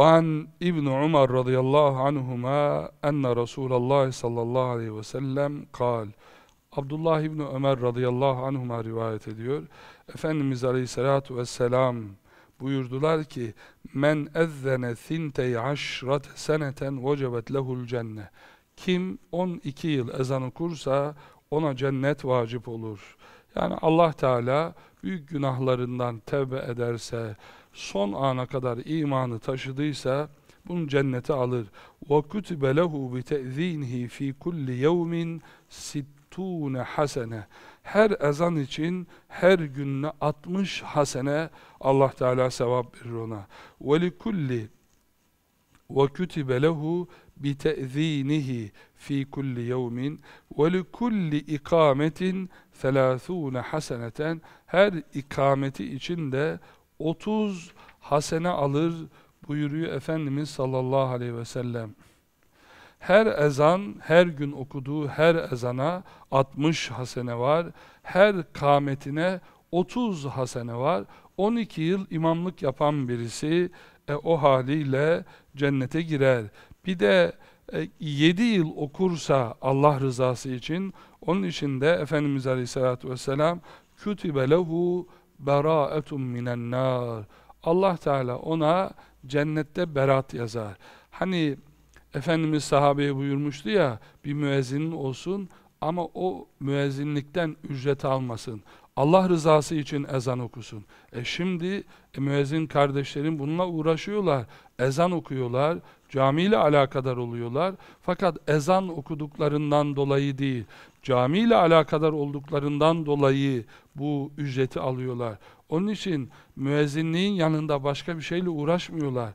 وعن ابن عمر رضي الله عنهما أن رسول الله صلى الله عليه وسلم قال Abdullah İbni Ömer radıyallahu anhuma rivayet ediyor. Efendimiz aleyhissalatu vesselam buyurdular ki Men ezzene sintey aşrat seneten vecebet lehul cenne kim 12 yıl ezan okursa ona cennet vacip olur. Yani Allah Teala büyük günahlarından tevbe ederse, son ana kadar imanı taşıdıysa bunu cennete alır. وَكُتِبَ لَهُ بِتَذ۪ينِهِ fi kulli يَوْمٍ sittune hasene. Her ezan için her gününe 60 hasene Allah Teala sevap verir ona. وَلِكُلِّ وَكُتِبَ لَهُ بتأذينه في كل يوم ولكل ikametin ثلاثون حسنة her ikameti içinde 30 hasene alır buyuruyor Efendimiz sallallahu aleyhi ve sellem. Her ezan, her gün okuduğu her ezana 60 hasene var. Her kametine 30 hasene var. 12 yıl imamlık yapan birisi e, o haliyle cennete girer. Bir de 7 e, yıl okursa Allah rızası için onun için de Efendimiz Aleyhisselatü Vesselam kütübe lehu beraetum minen Allah Teala ona cennette berat yazar. Hani Efendimiz sahabeye buyurmuştu ya bir müezzinin olsun ama o müezzinlikten ücret almasın. Allah rızası için ezan okusun. E şimdi e, müezzin kardeşlerim bununla uğraşıyorlar. Ezan okuyorlar, camiyle alakadar oluyorlar. Fakat ezan okuduklarından dolayı değil, camiyle alakadar olduklarından dolayı bu ücreti alıyorlar. Onun için müezzinliğin yanında başka bir şeyle uğraşmıyorlar.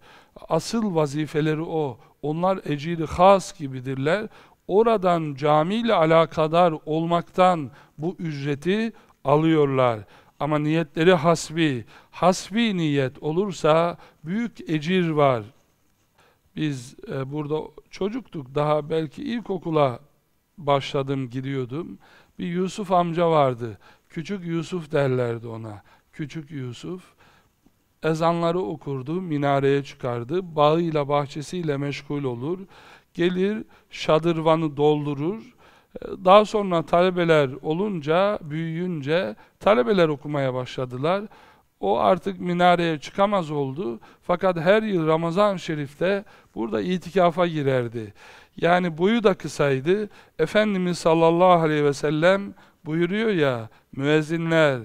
Asıl vazifeleri o. Onlar ecili has gibidirler. Oradan camiyle alakadar olmaktan bu ücreti alıyorlar. Ama niyetleri hasbi, hasbi niyet olursa büyük ecir var. Biz e, burada çocuktuk. Daha belki ilkokula başladım, giriyordum. Bir Yusuf amca vardı. Küçük Yusuf derlerdi ona. Küçük Yusuf. Ezanları okurdu, minareye çıkardı. Bağıyla, bahçesiyle meşgul olur. Gelir, şadırvanı doldurur. E, daha sonra talebeler olunca, büyüyünce talebeler okumaya başladılar. O artık minareye çıkamaz oldu. Fakat her yıl ramazan Şerif'te burada itikafa girerdi. Yani boyu da kısaydı. Efendimiz sallallahu aleyhi ve sellem buyuruyor ya müezzinler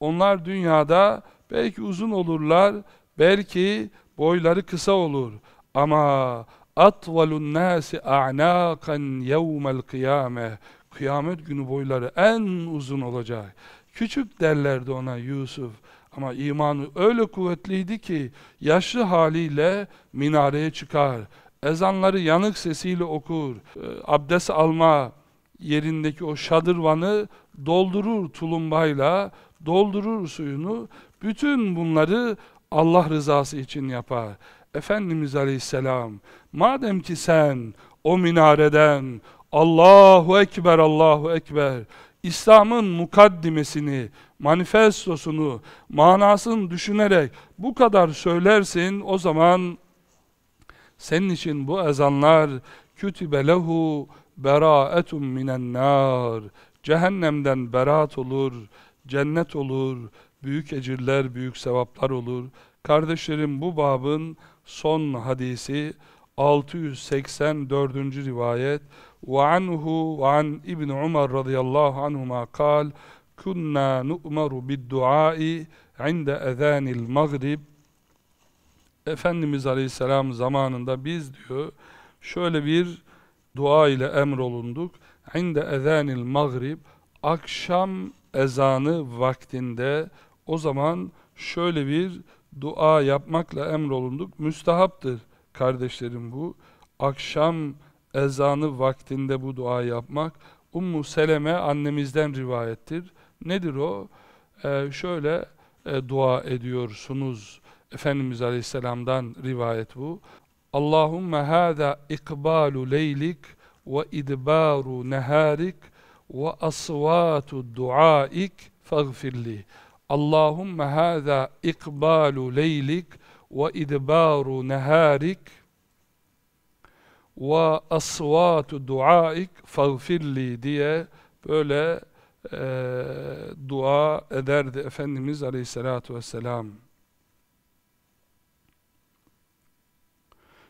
onlar dünyada belki uzun olurlar belki boyları kısa olur ama atvalun nasi a'nakan yevmel kıyame kıyamet günü boyları en uzun olacak küçük derlerdi ona Yusuf ama imanı öyle kuvvetliydi ki yaşlı haliyle minareye çıkar. Ezanları yanık sesiyle okur. E, abdest alma yerindeki o şadırvanı doldurur tulumbayla, doldurur suyunu. Bütün bunları Allah rızası için yapar. Efendimiz Aleyhisselam, madem ki sen o minareden Allahu Ekber, Allahu Ekber İslam'ın mukaddimesini, manifestosunu, manasını düşünerek bu kadar söylersin, o zaman senin için bu ezanlar kütübe lehu beraetum minen nar cehennemden berat olur, cennet olur, büyük ecirler, büyük sevaplar olur. Kardeşlerim bu babın son hadisi 684. rivayet وعنه وعن ابن عمر رضي الله عنهما قال كنا نؤمر بالدعاء عند أذان المغرب Efendimiz Aleyhisselam zamanında biz diyor şöyle bir dua ile emrolunduk. عند أذان المغرب akşam ezanı vaktinde o zaman şöyle bir dua yapmakla emrolunduk. Müstehaptır kardeşlerim bu. Akşam ezanı vaktinde bu dua yapmak. Ummu Seleme annemizden rivayettir. Nedir o? Ee, şöyle e, dua ediyorsunuz. Efendimiz Aleyhisselam'dan rivayet bu. Allahümme hâzâ ikbalu leylik ve idbaru neharik ve asvatu duaik fagfirli. Allahümme hâzâ ikbalu leylik ve idbaru neharik ve asvatu duaik fagfirli diye böyle e, dua ederdi Efendimiz Aleyhisselatü Vesselam.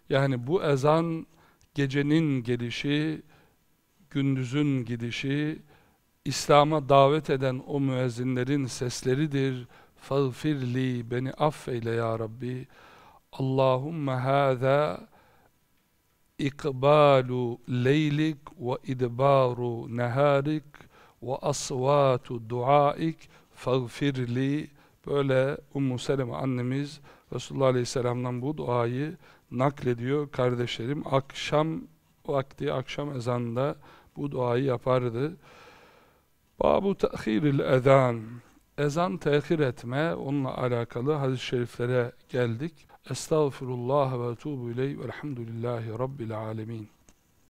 Yani bu ezan gecenin gelişi, gündüzün gidişi, İslam'a davet eden o müezzinlerin sesleridir. Fagfirli, beni affeyle ya Rabbi. Allahümme hâzâ ikbalu leylik ve idbaru neharik ve asvatu duaik fagfirli böyle Ummu Seleme annemiz Resulullah Aleyhisselam'dan bu duayı naklediyor kardeşlerim akşam vakti akşam ezanında bu duayı yapardı Babu tehiril ezan ezan tehir etme onunla alakalı hadis-i şeriflere geldik أستغفر الله وأتوب إليه والحمد لله رب العالمين